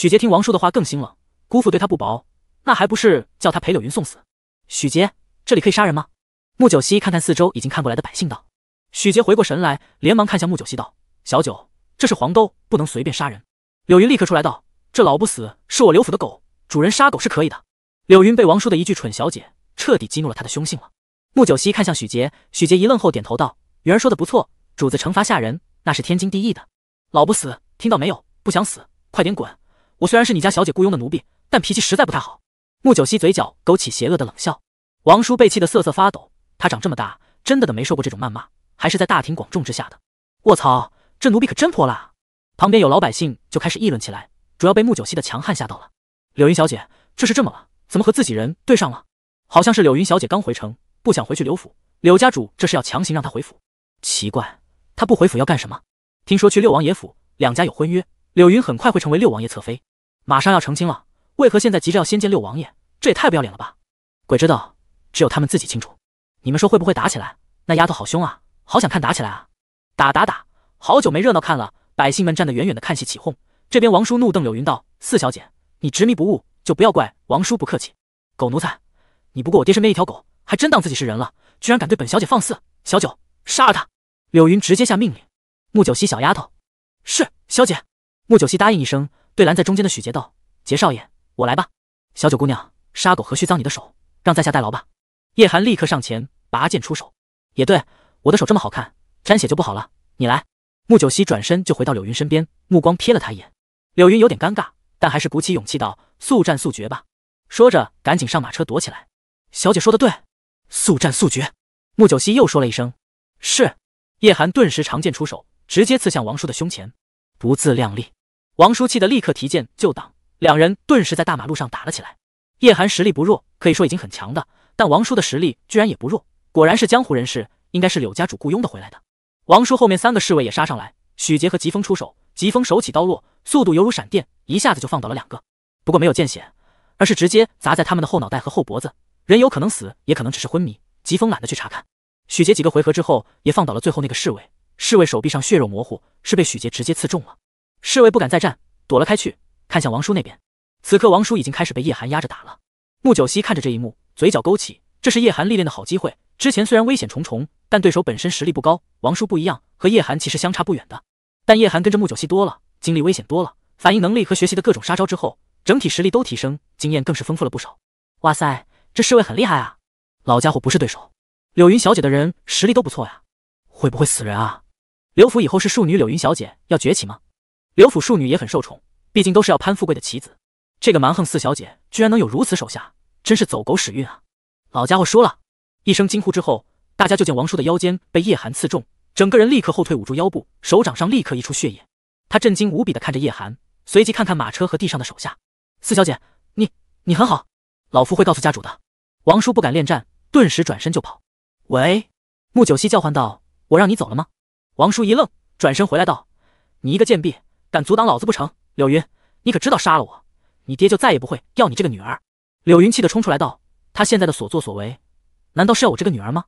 许杰听王叔的话更心冷，姑父对他不薄，那还不是叫他陪柳云送死？许杰，这里可以杀人吗？穆九溪看看四周已经看过来的百姓，道：“许杰，回过神来，连忙看向穆九溪，道：小九，这是黄兜，不能随便杀人。”柳云立刻出来道：“这老不死是我刘府的狗，主人杀狗是可以的。”柳云被王叔的一句“蠢小姐”彻底激怒了他的凶性了。穆九溪看向许杰，许杰一愣后点头道：“云儿说的不错，主子惩罚下人那是天经地义的。老不死，听到没有？不想死，快点滚！”我虽然是你家小姐雇佣的奴婢，但脾气实在不太好。穆九溪嘴角勾起邪恶的冷笑。王叔被气得瑟瑟发抖，他长这么大，真的的没受过这种谩骂，还是在大庭广众之下的。卧槽，这奴婢可真泼辣！旁边有老百姓就开始议论起来，主要被穆九溪的强悍吓到了。柳云小姐，这是这么了？怎么和自己人对上了？好像是柳云小姐刚回城，不想回去刘府，柳家主这是要强行让她回府。奇怪，她不回府要干什么？听说去六王爷府，两家有婚约，柳云很快会成为六王爷侧妃。马上要成亲了，为何现在急着要先见六王爷？这也太不要脸了吧！鬼知道，只有他们自己清楚。你们说会不会打起来？那丫头好凶啊，好想看打起来啊！打打打！好久没热闹看了，百姓们站得远远的看戏起哄。这边王叔怒瞪柳云道：“四小姐，你执迷不悟，就不要怪王叔不客气。”狗奴才，你不过我爹身边一条狗，还真当自己是人了？居然敢对本小姐放肆！小九，杀了他！柳云直接下命令。穆九溪，小丫头，是小姐。穆九溪答应一声。对拦在中间的许杰道：“杰少爷，我来吧。”小九姑娘，杀狗何须脏你的手？让在下代劳吧。叶寒立刻上前，拔剑出手。也对，我的手这么好看，沾血就不好了。你来。穆九溪转身就回到柳云身边，目光瞥了他一眼。柳云有点尴尬，但还是鼓起勇气道：“速战速决吧。”说着，赶紧上马车躲起来。小姐说的对，速战速决。穆九溪又说了一声：“是。”叶寒顿时长剑出手，直接刺向王叔的胸前。不自量力。王叔气得立刻提剑就挡，两人顿时在大马路上打了起来。叶寒实力不弱，可以说已经很强的，但王叔的实力居然也不弱，果然是江湖人士，应该是柳家主雇佣的回来的。王叔后面三个侍卫也杀上来，许杰和疾风出手，疾风手起刀落，速度犹如闪电，一下子就放倒了两个。不过没有见血，而是直接砸在他们的后脑袋和后脖子，人有可能死，也可能只是昏迷。疾风懒得去查看。许杰几个回合之后也放倒了最后那个侍卫，侍卫手臂上血肉模糊，是被许杰直接刺中了。侍卫不敢再战，躲了开去，看向王叔那边。此刻王叔已经开始被叶寒压着打了。穆九溪看着这一幕，嘴角勾起，这是叶寒历练的好机会。之前虽然危险重重，但对手本身实力不高。王叔不一样，和叶寒其实相差不远的。但叶寒跟着穆九溪多了，经历危险多了，反应能力和学习的各种杀招之后，整体实力都提升，经验更是丰富了不少。哇塞，这侍卫很厉害啊，老家伙不是对手。柳云小姐的人实力都不错呀，会不会死人啊？刘府以后是庶女柳云小姐要崛起吗？刘府庶女也很受宠，毕竟都是要攀富贵的棋子。这个蛮横四小姐居然能有如此手下，真是走狗屎运啊！老家伙说了一声惊呼之后，大家就见王叔的腰间被叶寒刺中，整个人立刻后退，捂住腰部，手掌上立刻溢出血液。他震惊无比的看着叶寒，随即看看马车和地上的手下。四小姐，你你很好，老夫会告诉家主的。王叔不敢恋战，顿时转身就跑。喂，穆九溪叫唤道：“我让你走了吗？”王叔一愣，转身回来道：“你一个贱婢！”敢阻挡老子不成？柳云，你可知道杀了我，你爹就再也不会要你这个女儿。柳云气得冲出来道：“他现在的所作所为，难道是要我这个女儿吗？”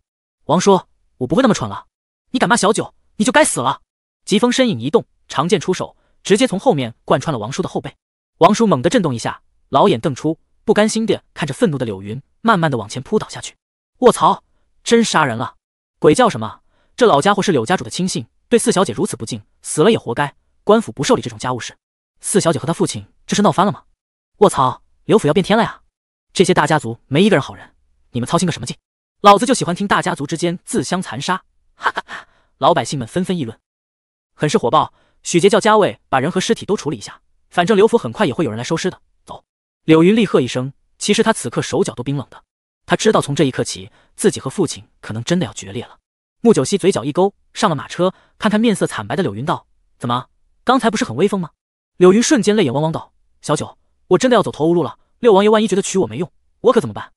王叔，我不会那么蠢了。你敢骂小九，你就该死了。疾风身影一动，长剑出手，直接从后面贯穿了王叔的后背。王叔猛地震动一下，老眼瞪出，不甘心地看着愤怒的柳云，慢慢的往前扑倒下去。卧槽，真杀人了！鬼叫什么？这老家伙是柳家主的亲信，对四小姐如此不敬，死了也活该。官府不受理这种家务事，四小姐和她父亲这是闹翻了吗？卧槽，刘府要变天了呀！这些大家族没一个人好人，你们操心个什么劲？老子就喜欢听大家族之间自相残杀！哈哈哈！老百姓们纷纷议论，很是火爆。许杰叫家卫把人和尸体都处理一下，反正刘府很快也会有人来收尸的。走！柳云厉喝一声，其实他此刻手脚都冰冷的，他知道从这一刻起，自己和父亲可能真的要决裂了。穆九溪嘴角一勾，上了马车，看看面色惨白的柳云，道：“怎么？”刚才不是很威风吗？柳云瞬间泪眼汪汪道：“小九，我真的要走投无路了。六王爷万一觉得娶我没用，我可怎么办？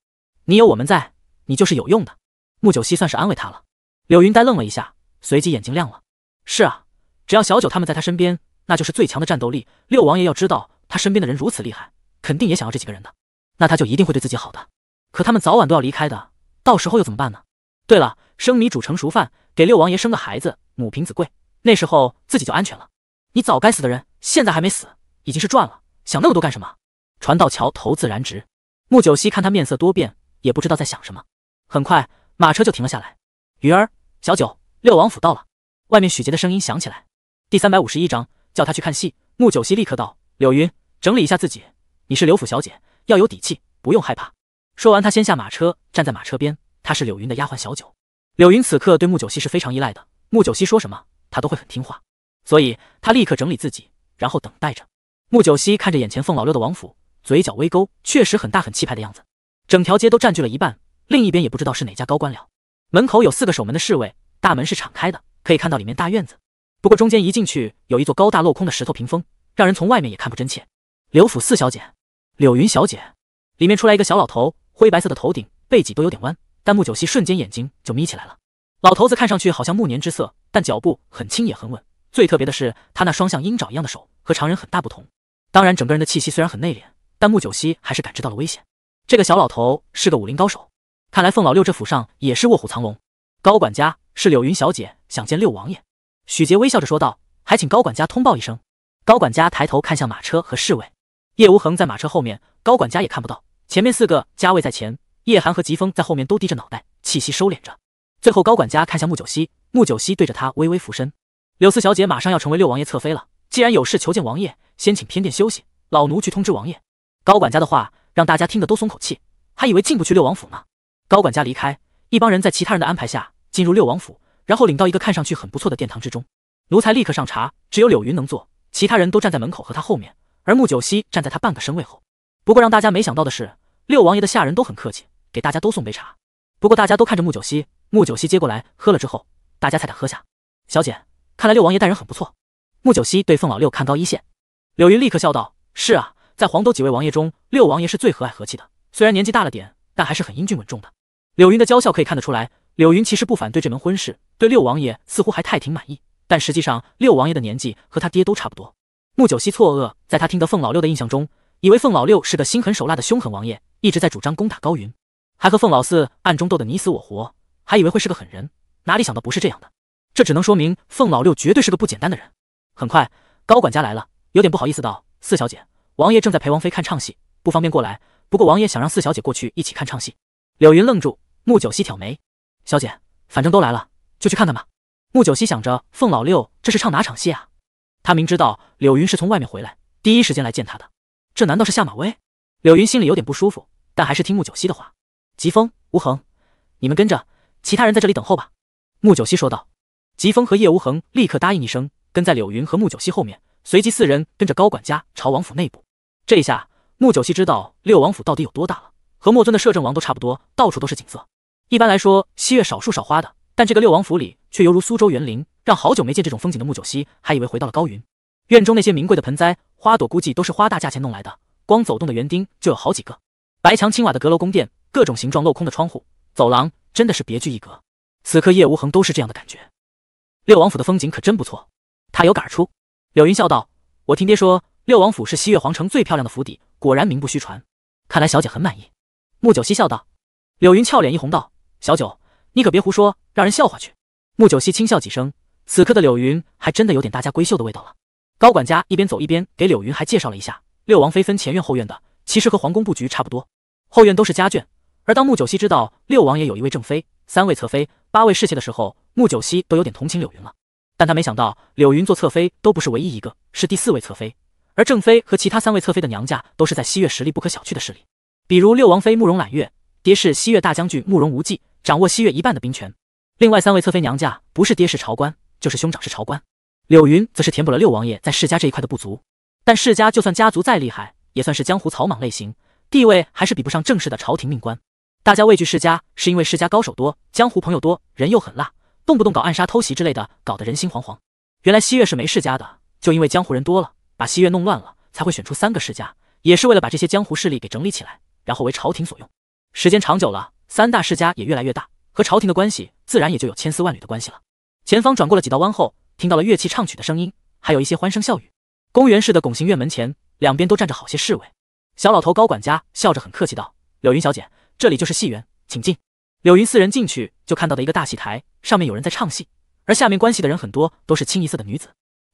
你有我们在，你就是有用的。”穆九溪算是安慰他了。柳云呆愣了一下，随即眼睛亮了：“是啊，只要小九他们在他身边，那就是最强的战斗力。六王爷要知道他身边的人如此厉害，肯定也想要这几个人的。那他就一定会对自己好的。可他们早晚都要离开的，到时候又怎么办呢？对了，生米煮成熟饭，给六王爷生个孩子，母凭子贵，那时候自己就安全了。”你早该死的人，现在还没死，已经是赚了，想那么多干什么？船到桥头自然直。穆九溪看他面色多变，也不知道在想什么。很快，马车就停了下来。云儿，小九，六王府到了。外面许杰的声音响起来。第三百五十一章，叫他去看戏。穆九溪立刻道：“柳云，整理一下自己。你是柳府小姐，要有底气，不用害怕。”说完，他先下马车，站在马车边。他是柳云的丫鬟小九。柳云此刻对穆九溪是非常依赖的，穆九溪说什么，她都会很听话。所以他立刻整理自己，然后等待着。穆九溪看着眼前凤老六的王府，嘴角微勾，确实很大很气派的样子，整条街都占据了一半。另一边也不知道是哪家高官了，门口有四个守门的侍卫，大门是敞开的，可以看到里面大院子。不过中间一进去，有一座高大镂空的石头屏风，让人从外面也看不真切。柳府四小姐，柳云小姐，里面出来一个小老头，灰白色的头顶，背脊都有点弯，但穆九溪瞬间眼睛就眯起来了。老头子看上去好像暮年之色，但脚步很轻也很稳。最特别的是，他那双像鹰爪一样的手和常人很大不同。当然，整个人的气息虽然很内敛，但穆九溪还是感知到了危险。这个小老头是个武林高手，看来凤老六这府上也是卧虎藏龙。高管家是柳云小姐想见六王爷，许杰微笑着说道：“还请高管家通报一声。”高管家抬头看向马车和侍卫，叶无恒在马车后面，高管家也看不到。前面四个家卫在前，叶寒和疾风在后面都低着脑袋，气息收敛着。最后，高管家看向穆九溪，穆九溪对着他微微俯身。柳四小姐马上要成为六王爷侧妃了，既然有事求见王爷，先请偏殿休息。老奴去通知王爷。高管家的话让大家听得都松口气，还以为进不去六王府呢。高管家离开，一帮人在其他人的安排下进入六王府，然后领到一个看上去很不错的殿堂之中。奴才立刻上茶，只有柳云能坐，其他人都站在门口和他后面，而穆九溪站在他半个身位后。不过让大家没想到的是，六王爷的下人都很客气，给大家都送杯茶。不过大家都看着穆九溪，穆九溪接过来喝了之后，大家才敢喝下。小姐。看来六王爷待人很不错，穆九溪对凤老六看高一线，柳云立刻笑道：“是啊，在黄都几位王爷中，六王爷是最和蔼和气的，虽然年纪大了点，但还是很英俊稳重的。”柳云的娇笑可以看得出来，柳云其实不反对这门婚事，对六王爷似乎还太挺满意。但实际上，六王爷的年纪和他爹都差不多。穆九溪错愕，在他听得凤老六的印象中，以为凤老六是个心狠手辣的凶狠王爷，一直在主张攻打高云，还和凤老四暗中斗得你死我活，还以为会是个狠人，哪里想到不是这样的。这只能说明凤老六绝对是个不简单的人。很快，高管家来了，有点不好意思道：“四小姐，王爷正在陪王妃看唱戏，不方便过来。不过王爷想让四小姐过去一起看唱戏。”柳云愣住，穆九溪挑眉：“小姐，反正都来了，就去看看吧。”穆九溪想着，凤老六这是唱哪场戏啊？他明知道柳云是从外面回来，第一时间来见他的，这难道是下马威？柳云心里有点不舒服，但还是听穆九溪的话：“疾风、吴恒，你们跟着，其他人在这里等候吧。”穆九溪说道。疾风和叶无恒立刻答应一声，跟在柳云和穆九溪后面。随即四人跟着高管家朝王府内部。这一下，穆九溪知道六王府到底有多大了，和莫尊的摄政王都差不多，到处都是景色。一般来说，西月少树少花的，但这个六王府里却犹如苏州园林，让好久没见这种风景的穆九溪还以为回到了高云院中。那些名贵的盆栽、花朵，估计都是花大价钱弄来的。光走动的园丁就有好几个。白墙青瓦的阁楼宫殿，各种形状镂空的窗户、走廊，真的是别具一格。此刻叶无恒都是这样的感觉。六王府的风景可真不错，他有感而出。柳云笑道：“我听爹说，六王府是西月皇城最漂亮的府邸，果然名不虚传。看来小姐很满意。”木九溪笑道。柳云俏脸一红道：“小九，你可别胡说，让人笑话去。”木九溪轻笑几声。此刻的柳云还真的有点大家闺秀的味道了。高管家一边走一边给柳云还介绍了一下，六王妃分前院后院的，其实和皇宫布局差不多。后院都是家眷。而当木九溪知道六王爷有一位正妃、三位侧妃、八位侍妾的时候，穆九溪都有点同情柳云了，但他没想到柳云做侧妃都不是唯一一个，是第四位侧妃。而正妃和其他三位侧妃的娘家都是在西月实力不可小觑的势力，比如六王妃慕容揽月，爹是西月大将军慕容无忌，掌握西月一半的兵权。另外三位侧妃娘家不是爹是朝官，就是兄长是朝官。柳云则是填补了六王爷在世家这一块的不足。但世家就算家族再厉害，也算是江湖草莽类型，地位还是比不上正式的朝廷命官。大家畏惧世家，是因为世家高手多，江湖朋友多，人又狠辣。动不动搞暗杀、偷袭之类的，搞得人心惶惶。原来西月是没世家的，就因为江湖人多了，把西月弄乱了，才会选出三个世家，也是为了把这些江湖势力给整理起来，然后为朝廷所用。时间长久了，三大世家也越来越大，和朝廷的关系自然也就有千丝万缕的关系了。前方转过了几道弯后，听到了乐器唱曲的声音，还有一些欢声笑语。公园式的拱形院门前，两边都站着好些侍卫。小老头高管家笑着很客气道：“柳云小姐，这里就是戏园，请进。”柳云四人进去，就看到的一个大戏台，上面有人在唱戏，而下面关系的人很多，都是清一色的女子，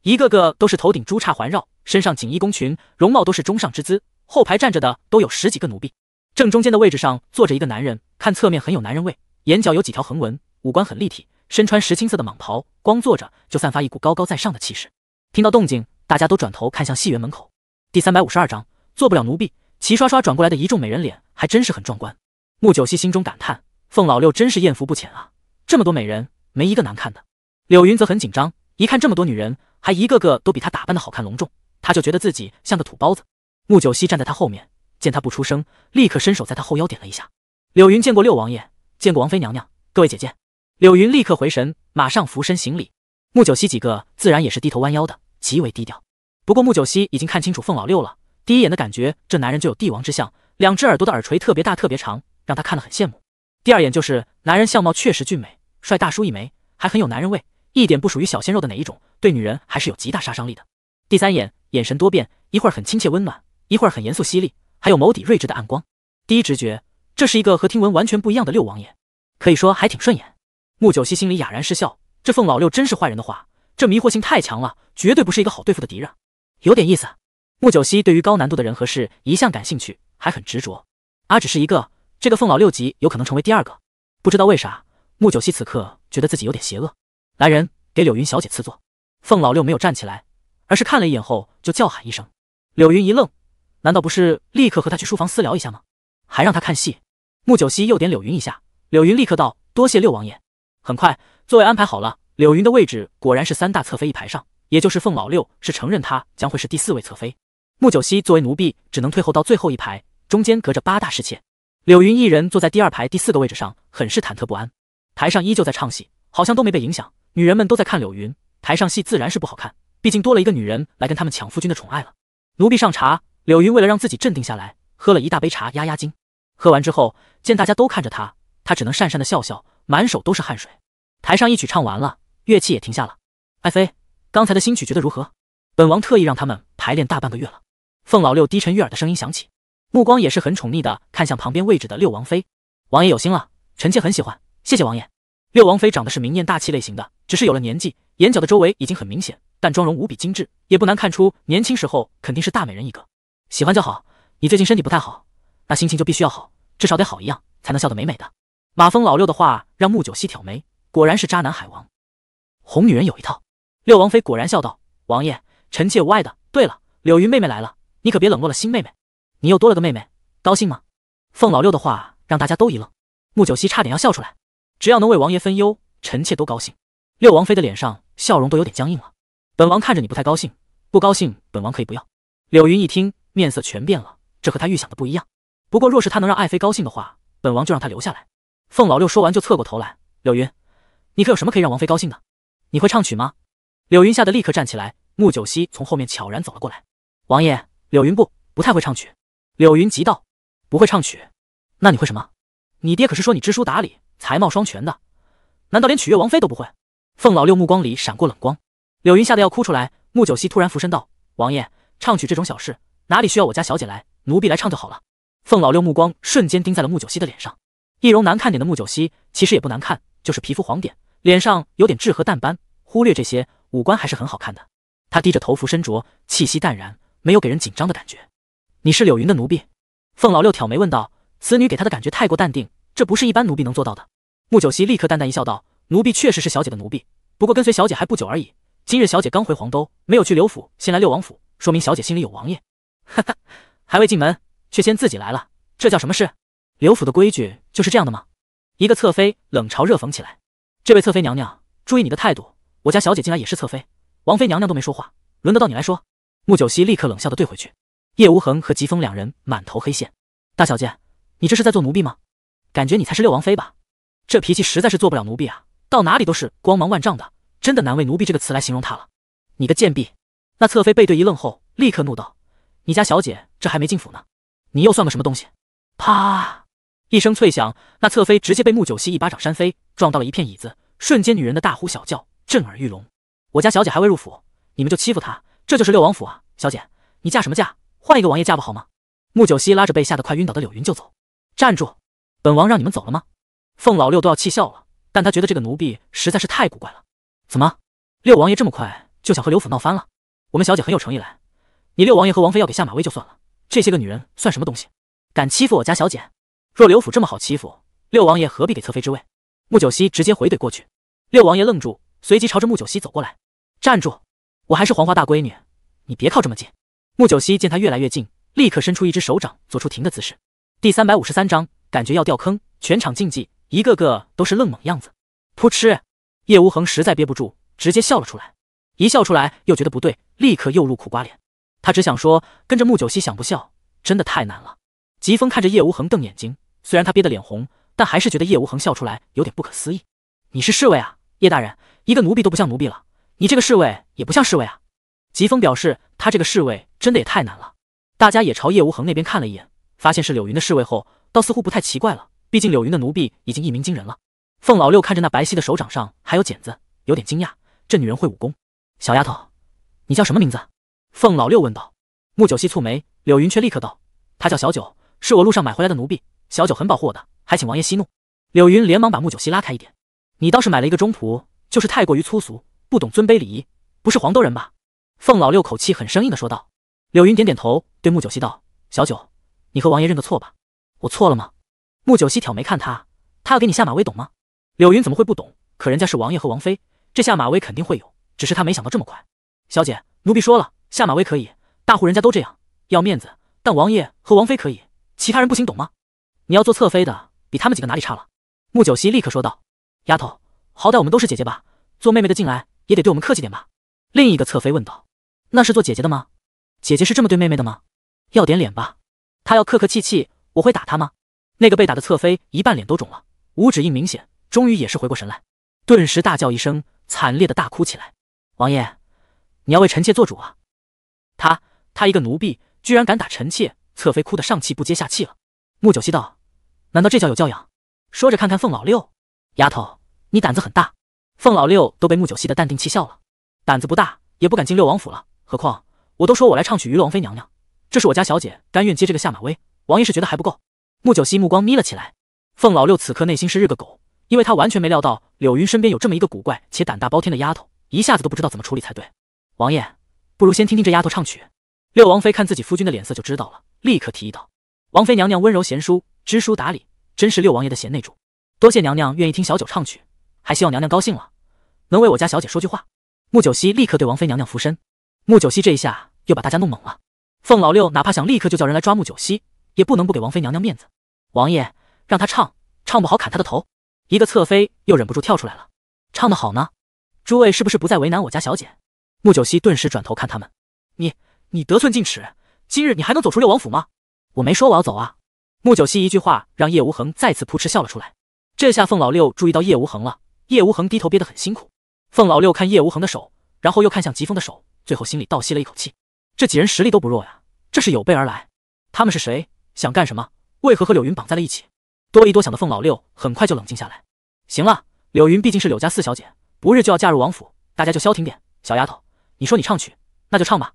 一个个都是头顶朱叉环绕，身上锦衣宫裙，容貌都是中上之姿。后排站着的都有十几个奴婢，正中间的位置上坐着一个男人，看侧面很有男人味，眼角有几条横纹，五官很立体，身穿石青色的蟒袍，光坐着就散发一股高高在上的气势。听到动静，大家都转头看向戏园门口。第三百五十二章，做不了奴婢，齐刷刷转过来的一众美人脸，还真是很壮观。穆九溪心中感叹。凤老六真是艳福不浅啊，这么多美人，没一个难看的。柳云则很紧张，一看这么多女人，还一个个都比她打扮的好看隆重，她就觉得自己像个土包子。穆九溪站在她后面，见她不出声，立刻伸手在她后腰点了一下。柳云见过六王爷，见过王妃娘娘，各位姐姐。柳云立刻回神，马上俯身行礼。穆九溪几个自然也是低头弯腰的，极为低调。不过穆九溪已经看清楚凤老六了，第一眼的感觉，这男人就有帝王之相，两只耳朵的耳垂特别大特别长，让他看了很羡慕。第二眼就是男人相貌确实俊美，帅大叔一枚，还很有男人味，一点不属于小鲜肉的哪一种，对女人还是有极大杀伤力的。第三眼眼神多变，一会儿很亲切温暖，一会儿很严肃犀利，还有眸底睿智的暗光。第一直觉，这是一个和听闻完全不一样的六王爷，可以说还挺顺眼。穆九溪心里哑然失笑，这凤老六真是坏人的话，这迷惑性太强了，绝对不是一个好对付的敌人，有点意思。穆九溪对于高难度的人和事一向感兴趣，还很执着。啊，只是一个。这个凤老六级有可能成为第二个，不知道为啥，穆九溪此刻觉得自己有点邪恶。来人，给柳云小姐赐座。凤老六没有站起来，而是看了一眼后就叫喊一声。柳云一愣，难道不是立刻和他去书房私聊一下吗？还让他看戏？穆九溪又点柳云一下，柳云立刻道：多谢六王爷。很快，座位安排好了，柳云的位置果然是三大侧妃一排上，也就是凤老六是承认他将会是第四位侧妃。穆九溪作为奴婢，只能退后到最后一排，中间隔着八大侍妾。柳云一人坐在第二排第四个位置上，很是忐忑不安。台上依旧在唱戏，好像都没被影响。女人们都在看柳云，台上戏自然是不好看，毕竟多了一个女人来跟他们抢夫君的宠爱了。奴婢上茶。柳云为了让自己镇定下来，喝了一大杯茶压压惊。喝完之后，见大家都看着他，他只能讪讪的笑笑，满手都是汗水。台上一曲唱完了，乐器也停下了。爱妃，刚才的新曲觉得如何？本王特意让他们排练大半个月了。凤老六低沉悦耳的声音响起。目光也是很宠溺的看向旁边位置的六王妃，王爷有心了，臣妾很喜欢，谢谢王爷。六王妃长得是明艳大气类型的，只是有了年纪，眼角的周围已经很明显，但妆容无比精致，也不难看出年轻时候肯定是大美人一个。喜欢就好，你最近身体不太好，那心情就必须要好，至少得好一样才能笑得美美的。马蜂老六的话让木九溪挑眉，果然是渣男海王，哄女人有一套。六王妃果然笑道，王爷，臣妾无碍的。对了，柳云妹妹来了，你可别冷落了新妹妹。你又多了个妹妹，高兴吗？凤老六的话让大家都一愣，穆九溪差点要笑出来。只要能为王爷分忧，臣妾都高兴。六王妃的脸上笑容都有点僵硬了。本王看着你不太高兴，不高兴，本王可以不要。柳云一听，面色全变了，这和他预想的不一样。不过若是他能让爱妃高兴的话，本王就让他留下来。凤老六说完就侧过头来，柳云，你可有什么可以让王妃高兴的？你会唱曲吗？柳云吓得立刻站起来，穆九溪从后面悄然走了过来。王爷，柳云不不太会唱曲。柳云急道：“不会唱曲，那你会什么？你爹可是说你知书达理，才貌双全的，难道连取悦王妃都不会？”凤老六目光里闪过冷光，柳云吓得要哭出来。穆九溪突然俯身道：“王爷，唱曲这种小事，哪里需要我家小姐来，奴婢来唱就好了。”凤老六目光瞬间盯在了穆九溪的脸上，易容难看点的穆九溪其实也不难看，就是皮肤黄点，脸上有点痣和淡斑，忽略这些，五官还是很好看的。他低着头俯身着，气息淡然，没有给人紧张的感觉。你是柳云的奴婢，凤老六挑眉问道：“此女给他的感觉太过淡定，这不是一般奴婢能做到的。”穆九溪立刻淡淡一笑道：“奴婢确实是小姐的奴婢，不过跟随小姐还不久而已。今日小姐刚回黄兜，没有去柳府，先来六王府，说明小姐心里有王爷。”哈哈，还未进门，却先自己来了，这叫什么事？柳府的规矩就是这样的吗？一个侧妃冷嘲热讽起来：“这位侧妃娘娘，注意你的态度，我家小姐进来也是侧妃，王妃娘娘都没说话，轮得到你来说？”穆九溪立刻冷笑的怼回去。叶无恒和疾风两人满头黑线，大小姐，你这是在做奴婢吗？感觉你才是六王妃吧？这脾气实在是做不了奴婢啊，到哪里都是光芒万丈的，真的难为奴婢这个词来形容她了。你个贱婢！那侧妃背对一愣后，立刻怒道：“你家小姐这还没进府呢，你又算个什么东西？”啪！一声脆响，那侧妃直接被穆九溪一巴掌扇飞，撞到了一片椅子，瞬间女人的大呼小叫震耳欲聋。我家小姐还未入府，你们就欺负她，这就是六王府啊！小姐，你嫁什么嫁？换一个王爷嫁不好吗？穆九溪拉着被吓得快晕倒的柳云就走。站住！本王让你们走了吗？凤老六都要气笑了，但他觉得这个奴婢实在是太古怪了。怎么？六王爷这么快就想和刘府闹翻了？我们小姐很有诚意来，你六王爷和王妃要给下马威就算了，这些个女人算什么东西？敢欺负我家小姐？若刘府这么好欺负，六王爷何必给侧妃之位？穆九溪直接回怼过去。六王爷愣住，随即朝着穆九溪走过来。站住！我还是黄花大闺女，你别靠这么近。木九溪见他越来越近，立刻伸出一只手掌，做出停的姿势。第三百五十三章，感觉要掉坑，全场竞技，一个个都是愣懵样子。噗嗤，叶无恒实在憋不住，直接笑了出来。一笑出来又觉得不对，立刻又露苦瓜脸。他只想说，跟着木九溪想不笑，真的太难了。疾风看着叶无恒瞪眼睛，虽然他憋得脸红，但还是觉得叶无恒笑出来有点不可思议。你是侍卫啊，叶大人，一个奴婢都不像奴婢了，你这个侍卫也不像侍卫啊。疾风表示，他这个侍卫真的也太难了。大家也朝叶无恒那边看了一眼，发现是柳云的侍卫后，倒似乎不太奇怪了。毕竟柳云的奴婢已经一鸣惊人了。凤老六看着那白皙的手掌上还有茧子，有点惊讶，这女人会武功。小丫头，你叫什么名字？凤老六问道。穆九溪蹙眉，柳云却立刻道：“她叫小九，是我路上买回来的奴婢。小九很保护我的，还请王爷息怒。”柳云连忙把穆九溪拉开一点：“你倒是买了一个中仆，就是太过于粗俗，不懂尊卑礼仪，不是黄豆人吧？”凤老六口气很生硬的说道，柳云点点头，对穆九溪道：“小九，你和王爷认个错吧，我错了吗？”穆九溪挑眉看他，他要给你下马威，懂吗？柳云怎么会不懂？可人家是王爷和王妃，这下马威肯定会有，只是他没想到这么快。小姐，奴婢说了，下马威可以，大户人家都这样，要面子。但王爷和王妃可以，其他人不行，懂吗？你要做侧妃的，比他们几个哪里差了？穆九溪立刻说道：“丫头，好歹我们都是姐姐吧，做妹妹的进来也得对我们客气点吧。”另一个侧妃问道。那是做姐姐的吗？姐姐是这么对妹妹的吗？要点脸吧！她要客客气气，我会打她吗？那个被打的侧妃一半脸都肿了，五指印明显，终于也是回过神来，顿时大叫一声，惨烈的大哭起来。王爷，你要为臣妾做主啊！他他一个奴婢居然敢打臣妾！侧妃哭得上气不接下气了。穆九溪道：“难道这叫有教养？”说着看看凤老六，丫头，你胆子很大。凤老六都被穆九溪的淡定气笑了，胆子不大也不敢进六王府了。何况我都说我来唱曲娱乐王妃娘娘，这是我家小姐甘愿接这个下马威。王爷是觉得还不够？穆九溪目光眯了起来。凤老六此刻内心是日个狗，因为他完全没料到柳云身边有这么一个古怪且胆大包天的丫头，一下子都不知道怎么处理才对。王爷，不如先听听这丫头唱曲。六王妃看自己夫君的脸色就知道了，立刻提议道：“王妃娘娘温柔贤淑，知书达理，真是六王爷的贤内助。多谢娘娘愿意听小九唱曲，还希望娘娘高兴了，能为我家小姐说句话。”穆九溪立刻对王妃娘娘俯身。穆九溪这一下又把大家弄懵了。凤老六哪怕想立刻就叫人来抓穆九溪，也不能不给王妃娘娘面子。王爷让他唱，唱不好砍他的头。一个侧妃又忍不住跳出来了：“唱得好呢，诸位是不是不再为难我家小姐？”穆九溪顿时转头看他们：“你你得寸进尺，今日你还能走出六王府吗？”“我没说我要走啊。”穆九溪一句话让叶无恒再次扑哧笑了出来。这下凤老六注意到叶无恒了。叶无恒低头憋得很辛苦。凤老六看叶无恒的手，然后又看向疾风的手。最后心里倒吸了一口气，这几人实力都不弱呀，这是有备而来。他们是谁？想干什么？为何和柳云绑在了一起？多疑多想的凤老六很快就冷静下来。行了，柳云毕竟是柳家四小姐，不日就要嫁入王府，大家就消停点。小丫头，你说你唱曲，那就唱吧。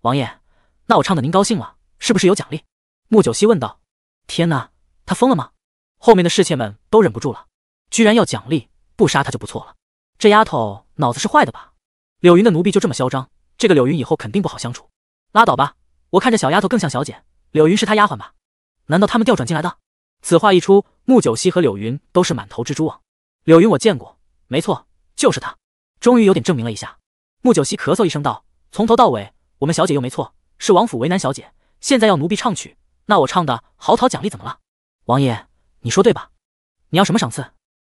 王爷，那我唱的您高兴了，是不是有奖励？穆九溪问道。天哪，他疯了吗？后面的侍妾们都忍不住了，居然要奖励，不杀他就不错了。这丫头脑子是坏的吧？柳云的奴婢就这么嚣张？这个柳云以后肯定不好相处，拉倒吧。我看这小丫头更像小姐，柳云是她丫鬟吧？难道他们调转进来的？此话一出，穆九溪和柳云都是满头蜘蛛网。柳云，我见过，没错，就是她。终于有点证明了一下。穆九溪咳嗽一声道：“从头到尾，我们小姐又没错，是王府为难小姐。现在要奴婢唱曲，那我唱的嚎啕奖励怎么了？王爷，你说对吧？你要什么赏赐？”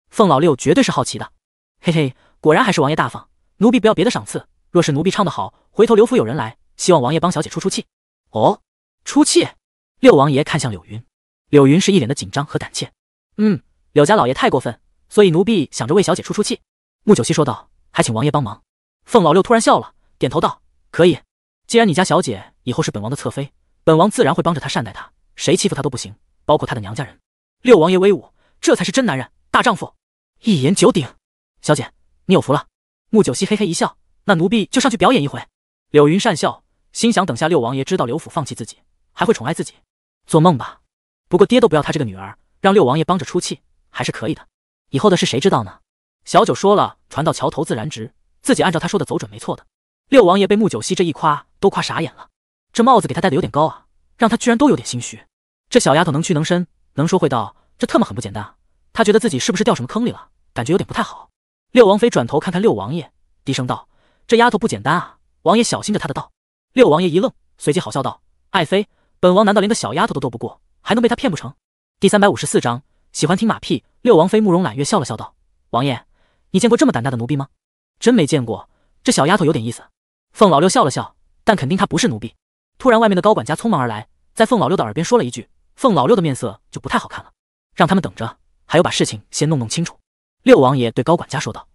凤老六绝对是好奇的。嘿嘿，果然还是王爷大方，奴婢不要别的赏赐。若是奴婢唱得好，回头刘府有人来，希望王爷帮小姐出出气。哦，出气。六王爷看向柳云，柳云是一脸的紧张和胆怯。嗯，柳家老爷太过分，所以奴婢想着为小姐出出气。穆九溪说道：“还请王爷帮忙。”凤老六突然笑了，点头道：“可以。既然你家小姐以后是本王的侧妃，本王自然会帮着她善待她，谁欺负她都不行，包括她的娘家人。”六王爷威武，这才是真男人，大丈夫，一言九鼎。小姐，你有福了。穆九溪嘿嘿一笑。那奴婢就上去表演一回。柳云善笑，心想：等下六王爷知道刘府放弃自己，还会宠爱自己？做梦吧！不过爹都不要他这个女儿，让六王爷帮着出气，还是可以的。以后的事谁知道呢？小九说了，船到桥头自然直，自己按照他说的走，准没错的。六王爷被穆九溪这一夸，都夸傻眼了。这帽子给他戴的有点高啊，让他居然都有点心虚。这小丫头能屈能伸，能说会道，这特么很不简单。他觉得自己是不是掉什么坑里了？感觉有点不太好。六王妃转头看看六王爷，低声道。这丫头不简单啊！王爷小心着她的道。六王爷一愣，随即好笑道：“爱妃，本王难道连个小丫头都斗不过，还能被她骗不成？”第三百五十四章喜欢听马屁。六王妃慕容揽月笑了笑道：“王爷，你见过这么胆大的奴婢吗？真没见过。这小丫头有点意思。”凤老六笑了笑，但肯定她不是奴婢。突然，外面的高管家匆忙而来，在凤老六的耳边说了一句，凤老六的面色就不太好看了。让他们等着，还有把事情先弄弄清楚。六王爷对高管家说道：“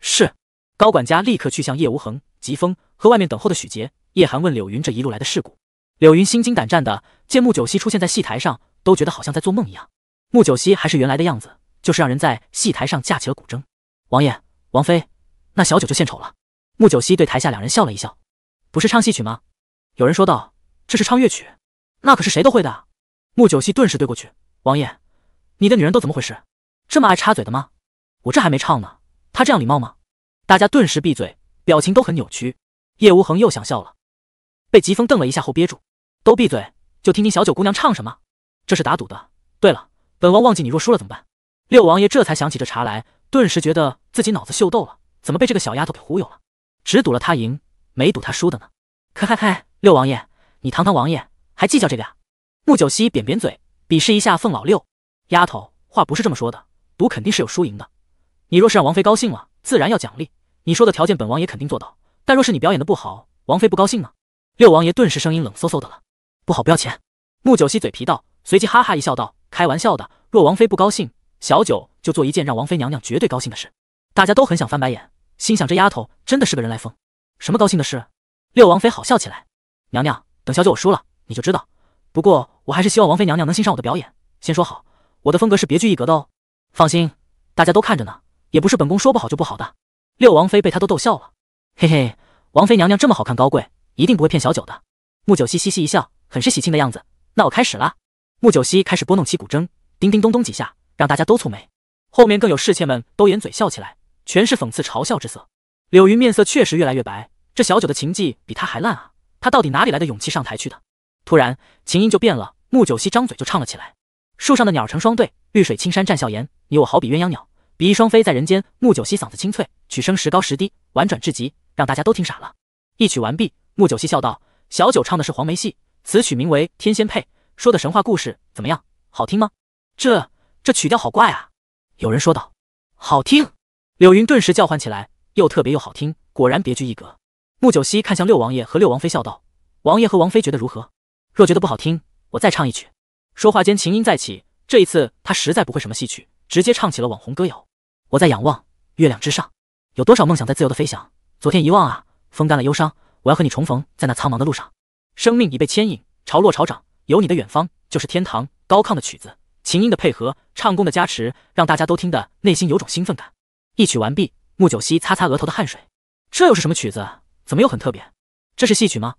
是。”高管家立刻去向叶无恒、疾风和外面等候的许杰、叶寒问柳云这一路来的事故。柳云心惊胆战的见穆九溪出现在戏台上，都觉得好像在做梦一样。穆九溪还是原来的样子，就是让人在戏台上架起了古筝。王爷、王妃，那小九就献丑了。穆九溪对台下两人笑了一笑：“不是唱戏曲吗？”有人说道：“这是唱乐曲，那可是谁都会的。”穆九溪顿时怼过去：“王爷，你的女人都怎么回事？这么爱插嘴的吗？我这还没唱呢，他这样礼貌吗？”大家顿时闭嘴，表情都很扭曲。叶无恒又想笑了，被疾风瞪了一下后憋住。都闭嘴，就听听小九姑娘唱什么。这是打赌的。对了，本王忘记你若输了怎么办？六王爷这才想起这茬来，顿时觉得自己脑子秀逗了，怎么被这个小丫头给忽悠了？只赌了他赢，没赌他输的呢。可嘿嘿，六王爷，你堂堂王爷还计较这个呀？穆九溪扁扁嘴，鄙视一下。凤老六丫头话不是这么说的，赌肯定是有输赢的。你若是让王妃高兴了，自然要奖励。你说的条件，本王爷肯定做到。但若是你表演的不好，王妃不高兴呢？”六王爷顿时声音冷飕飕的了。不好，不要钱。穆九溪嘴皮道，随即哈哈一笑道：“开玩笑的。若王妃不高兴，小九就做一件让王妃娘娘绝对高兴的事。”大家都很想翻白眼，心想这丫头真的是个人来疯。什么高兴的事？六王妃好笑起来。娘娘，等小九我输了，你就知道。不过我还是希望王妃娘娘能欣赏我的表演。先说好，我的风格是别具一格的哦。放心，大家都看着呢，也不是本宫说不好就不好的。六王妃被他都逗笑了，嘿嘿，王妃娘娘这么好看高贵，一定不会骗小九的。穆九溪嘻嘻一笑，很是喜庆的样子。那我开始了。穆九溪开始拨弄起古筝，叮叮咚咚几下，让大家都蹙眉。后面更有侍妾们都掩嘴笑起来，全是讽刺嘲笑之色。柳云面色确实越来越白，这小九的琴技比他还烂啊！他到底哪里来的勇气上台去的？突然，琴音就变了，穆九溪张嘴就唱了起来：树上的鸟成双对，绿水青山绽笑颜，你我好比鸳鸯鸟。比翼双飞在人间。穆九溪嗓子清脆，曲声时高时低，婉转至极，让大家都听傻了。一曲完毕，穆九溪笑道：“小九唱的是黄梅戏，此曲名为《天仙配》，说的神话故事，怎么样？好听吗？”这这曲调好怪啊！有人说道。好听！柳云顿时叫唤起来，又特别又好听，果然别具一格。穆九溪看向六王爷和六王妃，笑道：“王爷和王妃觉得如何？若觉得不好听，我再唱一曲。”说话间，琴音再起。这一次，他实在不会什么戏曲，直接唱起了网红歌谣。我在仰望月亮之上，有多少梦想在自由的飞翔？昨天遗忘啊，风干了忧伤。我要和你重逢在那苍茫的路上。生命已被牵引，潮落潮涨，有你的远方就是天堂。高亢的曲子，琴音的配合，唱功的加持，让大家都听得内心有种兴奋感。一曲完毕，穆九溪擦擦额头的汗水，这又是什么曲子？怎么又很特别？这是戏曲吗？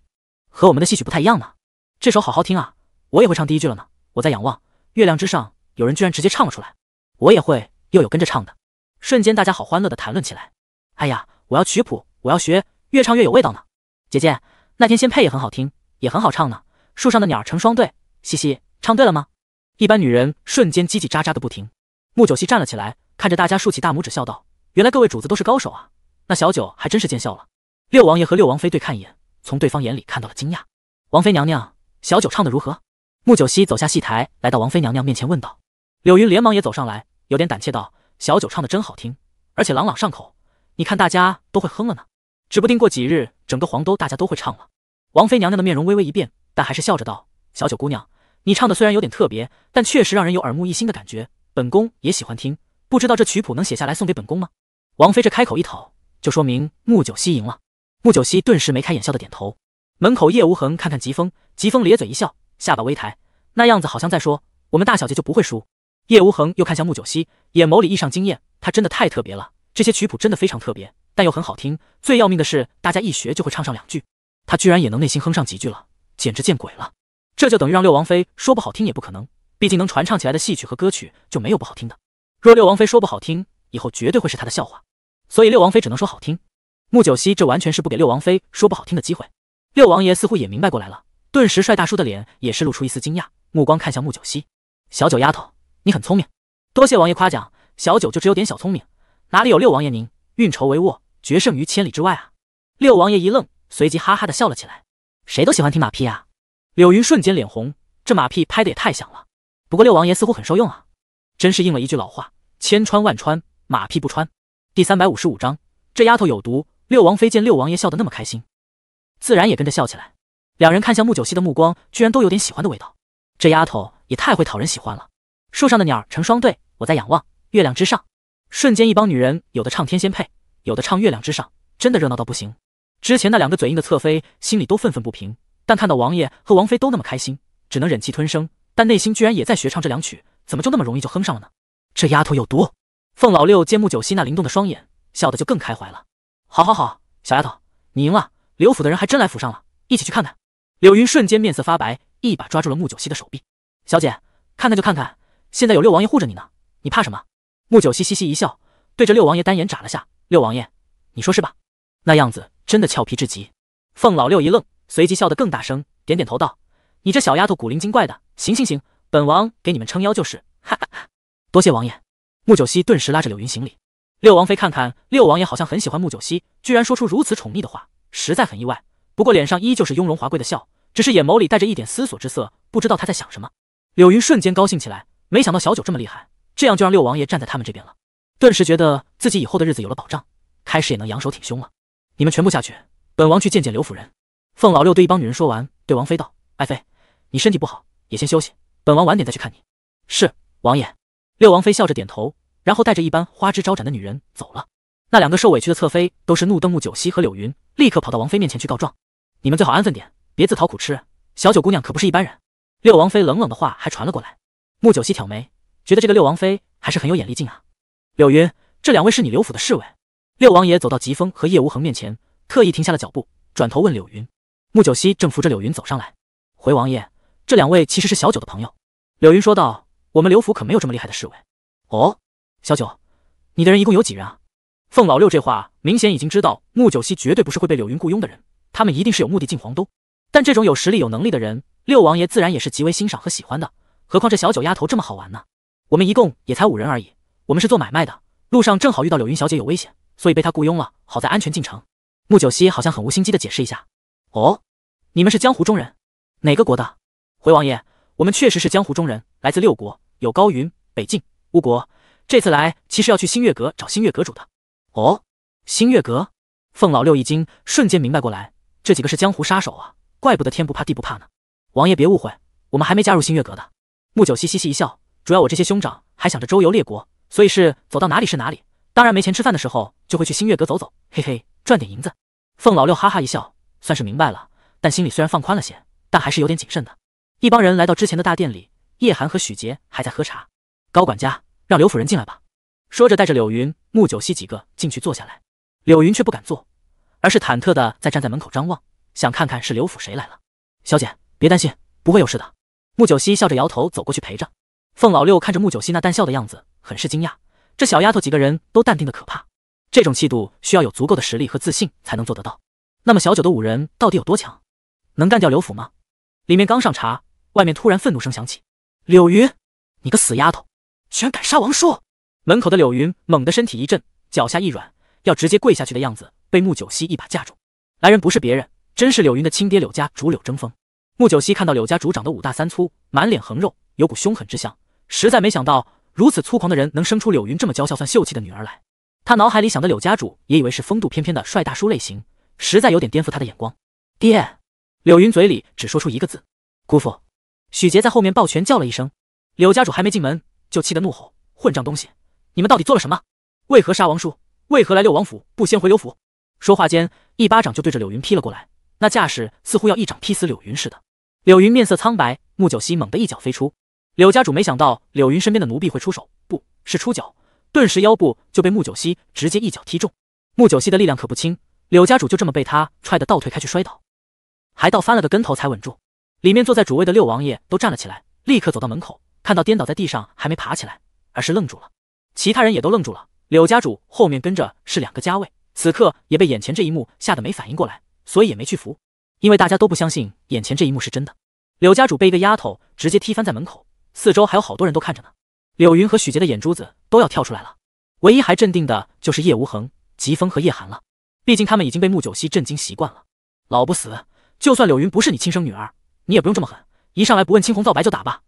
和我们的戏曲不太一样呢。这首好好听啊，我也会唱第一句了呢。我在仰望月亮之上，有人居然直接唱了出来，我也会，又有跟着唱的。瞬间，大家好欢乐的谈论起来。哎呀，我要曲谱，我要学，越唱越有味道呢。姐姐，那天仙配也很好听，也很好唱呢。树上的鸟儿成双对，嘻嘻，唱对了吗？一般女人瞬间叽叽喳喳的不停。穆九溪站了起来，看着大家竖起大拇指，笑道：“原来各位主子都是高手啊，那小九还真是见笑了。”六王爷和六王妃对看一眼，从对方眼里看到了惊讶。王妃娘娘，小九唱的如何？穆九溪走下戏台，来到王妃娘娘面前问道。柳云连忙也走上来，有点胆怯道。小九唱的真好听，而且朗朗上口。你看，大家都会哼了呢。指不定过几日，整个黄都大家都会唱了。王妃娘娘的面容微微一变，但还是笑着道：“小九姑娘，你唱的虽然有点特别，但确实让人有耳目一新的感觉。本宫也喜欢听，不知道这曲谱能写下来送给本宫吗？”王妃这开口一讨，就说明穆九溪赢了。穆九溪顿时眉开眼笑的点头。门口叶无痕看看疾风，疾风咧嘴一笑，下巴微抬，那样子好像在说：“我们大小姐就不会输。”叶无恒又看向穆九溪，眼眸里溢上惊艳。他真的太特别了，这些曲谱真的非常特别，但又很好听。最要命的是，大家一学就会唱上两句，他居然也能内心哼上几句了，简直见鬼了！这就等于让六王妃说不好听也不可能，毕竟能传唱起来的戏曲和歌曲就没有不好听的。若六王妃说不好听，以后绝对会是他的笑话。所以六王妃只能说好听。穆九溪这完全是不给六王妃说不好听的机会。六王爷似乎也明白过来了，顿时帅大叔的脸也是露出一丝惊讶，目光看向穆九溪，小九丫头。你很聪明，多谢王爷夸奖。小九就只有点小聪明，哪里有六王爷您运筹帷幄、决胜于千里之外啊？六王爷一愣，随即哈哈的笑了起来。谁都喜欢听马屁呀！柳云瞬间脸红，这马屁拍的也太响了。不过六王爷似乎很受用啊，真是应了一句老话：千穿万穿，马屁不穿。第三百五十五章，这丫头有毒。六王妃见六王爷笑得那么开心，自然也跟着笑起来。两人看向穆九溪的目光，居然都有点喜欢的味道。这丫头也太会讨人喜欢了。树上的鸟儿成双对，我在仰望月亮之上。瞬间，一帮女人有的唱《天仙配》，有的唱《月亮之上》，真的热闹到不行。之前那两个嘴硬的侧妃心里都愤愤不平，但看到王爷和王妃都那么开心，只能忍气吞声。但内心居然也在学唱这两曲，怎么就那么容易就哼上了呢？这丫头有毒！凤老六见穆九溪那灵动的双眼，笑得就更开怀了。好好好，小丫头，你赢了。刘府的人还真来府上了，一起去看看。柳云瞬间面色发白，一把抓住了穆九溪的手臂。小姐，看看就看看。现在有六王爷护着你呢，你怕什么？穆九熙嘻嘻一笑，对着六王爷单眼眨了下。六王爷，你说是吧？那样子真的俏皮至极。凤老六一愣，随即笑得更大声，点点头道：“你这小丫头古灵精怪的，行行行，本王给你们撑腰就是，哈哈哈，多谢王爷。”穆九溪顿时拉着柳云行礼。六王妃看看六王爷，好像很喜欢穆九溪，居然说出如此宠溺的话，实在很意外。不过脸上依旧是雍容华贵的笑，只是眼眸里带着一点思索之色，不知道他在想什么。柳云瞬间高兴起来。没想到小九这么厉害，这样就让六王爷站在他们这边了。顿时觉得自己以后的日子有了保障，开始也能扬首挺胸了。你们全部下去，本王去见见刘夫人。凤老六对一帮女人说完，对王妃道：“爱妃，你身体不好，也先休息，本王晚点再去看你。”是王爷。六王妃笑着点头，然后带着一班花枝招展的女人走了。那两个受委屈的侧妃都是怒瞪穆九溪和柳云，立刻跑到王妃面前去告状：“你们最好安分点，别自讨苦吃。小九姑娘可不是一般人。”六王妃冷冷的话还传了过来。穆九溪挑眉，觉得这个六王妃还是很有眼力劲啊。柳云，这两位是你刘府的侍卫。六王爷走到疾风和叶无恒面前，特意停下了脚步，转头问柳云。穆九溪正扶着柳云走上来，回王爷，这两位其实是小九的朋友。柳云说道：“我们刘府可没有这么厉害的侍卫。”哦，小九，你的人一共有几人啊？凤老六这话明显已经知道穆九溪绝对不是会被柳云雇佣的人，他们一定是有目的进皇都。但这种有实力、有能力的人，六王爷自然也是极为欣赏和喜欢的。何况这小九丫头这么好玩呢？我们一共也才五人而已。我们是做买卖的，路上正好遇到柳云小姐有危险，所以被她雇佣了。好在安全进城。穆九溪好像很无心机的解释一下。哦，你们是江湖中人？哪个国的？回王爷，我们确实是江湖中人，来自六国，有高云、北境、吴国。这次来其实要去星月阁找星月阁主的。哦，星月阁？凤老六一惊，瞬间明白过来，这几个是江湖杀手啊！怪不得天不怕地不怕呢。王爷别误会，我们还没加入星月阁的。穆九溪嘻嘻一笑，主要我这些兄长还想着周游列国，所以是走到哪里是哪里。当然没钱吃饭的时候，就会去新月阁走走，嘿嘿，赚点银子。凤老六哈哈一笑，算是明白了，但心里虽然放宽了些，但还是有点谨慎的。一帮人来到之前的大殿里，叶寒和许杰还在喝茶。高管家，让刘夫人进来吧。说着，带着柳云、穆九溪几个进去坐下来。柳云却不敢坐，而是忐忑的在站在门口张望，想看看是刘府谁来了。小姐，别担心，不会有事的。穆九溪笑着摇头，走过去陪着。凤老六看着穆九溪那淡笑的样子，很是惊讶。这小丫头几个人都淡定的可怕，这种气度需要有足够的实力和自信才能做得到。那么小九的五人到底有多强？能干掉刘府吗？里面刚上茶，外面突然愤怒声响起：“柳云，你个死丫头，居然敢杀王叔！”门口的柳云猛地身体一震，脚下一软，要直接跪下去的样子，被穆九溪一把架住。来人不是别人，真是柳云的亲爹，柳家主柳争锋。穆九溪看到柳家主长得五大三粗，满脸横肉，有股凶狠之相，实在没想到如此粗狂的人能生出柳云这么娇笑算秀气的女儿来。他脑海里想的柳家主也以为是风度翩翩的帅大叔类型，实在有点颠覆他的眼光。爹，柳云嘴里只说出一个字：“姑父。”许杰在后面抱拳叫了一声。柳家主还没进门，就气得怒吼：“混账东西！你们到底做了什么？为何杀王叔？为何来六王府不先回柳府？”说话间，一巴掌就对着柳云劈了过来，那架势似乎要一掌劈死柳云似的。柳云面色苍白，穆九溪猛地一脚飞出。柳家主没想到柳云身边的奴婢会出手，不是出脚，顿时腰部就被穆九溪直接一脚踢中。穆九溪的力量可不轻，柳家主就这么被他踹得倒退开去，摔倒，还倒翻了个跟头才稳住。里面坐在主位的六王爷都站了起来，立刻走到门口，看到颠倒在地上还没爬起来，而是愣住了。其他人也都愣住了。柳家主后面跟着是两个家卫，此刻也被眼前这一幕吓得没反应过来，所以也没去扶。因为大家都不相信眼前这一幕是真的，柳家主被一个丫头直接踢翻在门口，四周还有好多人都看着呢。柳云和许杰的眼珠子都要跳出来了，唯一还镇定的就是叶无恒、疾风和叶寒了，毕竟他们已经被穆九熙震惊习惯了。老不死，就算柳云不是你亲生女儿，你也不用这么狠，一上来不问青红皂白就打吧。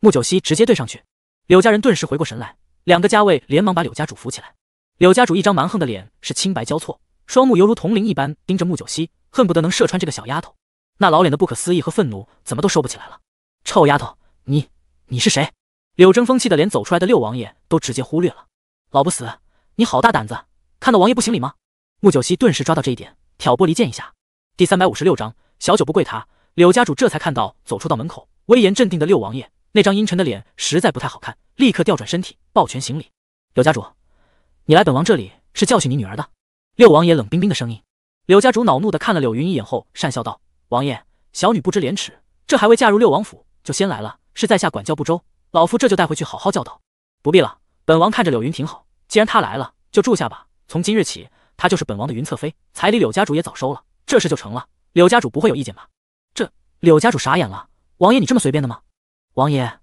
穆九熙直接对上去，柳家人顿时回过神来，两个家卫连忙把柳家主扶起来。柳家主一张蛮横的脸是青白交错。双目犹如铜铃一般盯着穆九溪，恨不得能射穿这个小丫头。那老脸的不可思议和愤怒，怎么都收不起来了。臭丫头，你你是谁？柳争风气得连走出来的六王爷都直接忽略了。老不死，你好大胆子，看到王爷不行礼吗？穆九溪顿时抓到这一点，挑拨离间一下。第三百五十六章小九不跪他。柳家主这才看到走出到门口威严镇定的六王爷那张阴沉的脸，实在不太好看，立刻调转身体抱拳行礼。柳家主，你来本王这里是教训你女儿的。六王爷冷冰冰的声音，柳家主恼怒地看了柳云一眼后，讪笑道：“王爷，小女不知廉耻，这还未嫁入六王府就先来了，是在下管教不周，老夫这就带回去好好教导。”“不必了，本王看着柳云挺好，既然她来了，就住下吧。从今日起，她就是本王的云侧妃。彩礼柳家主也早收了，这事就成了。柳家主不会有意见吧？”这柳家主傻眼了：“王爷，你这么随便的吗？王爷，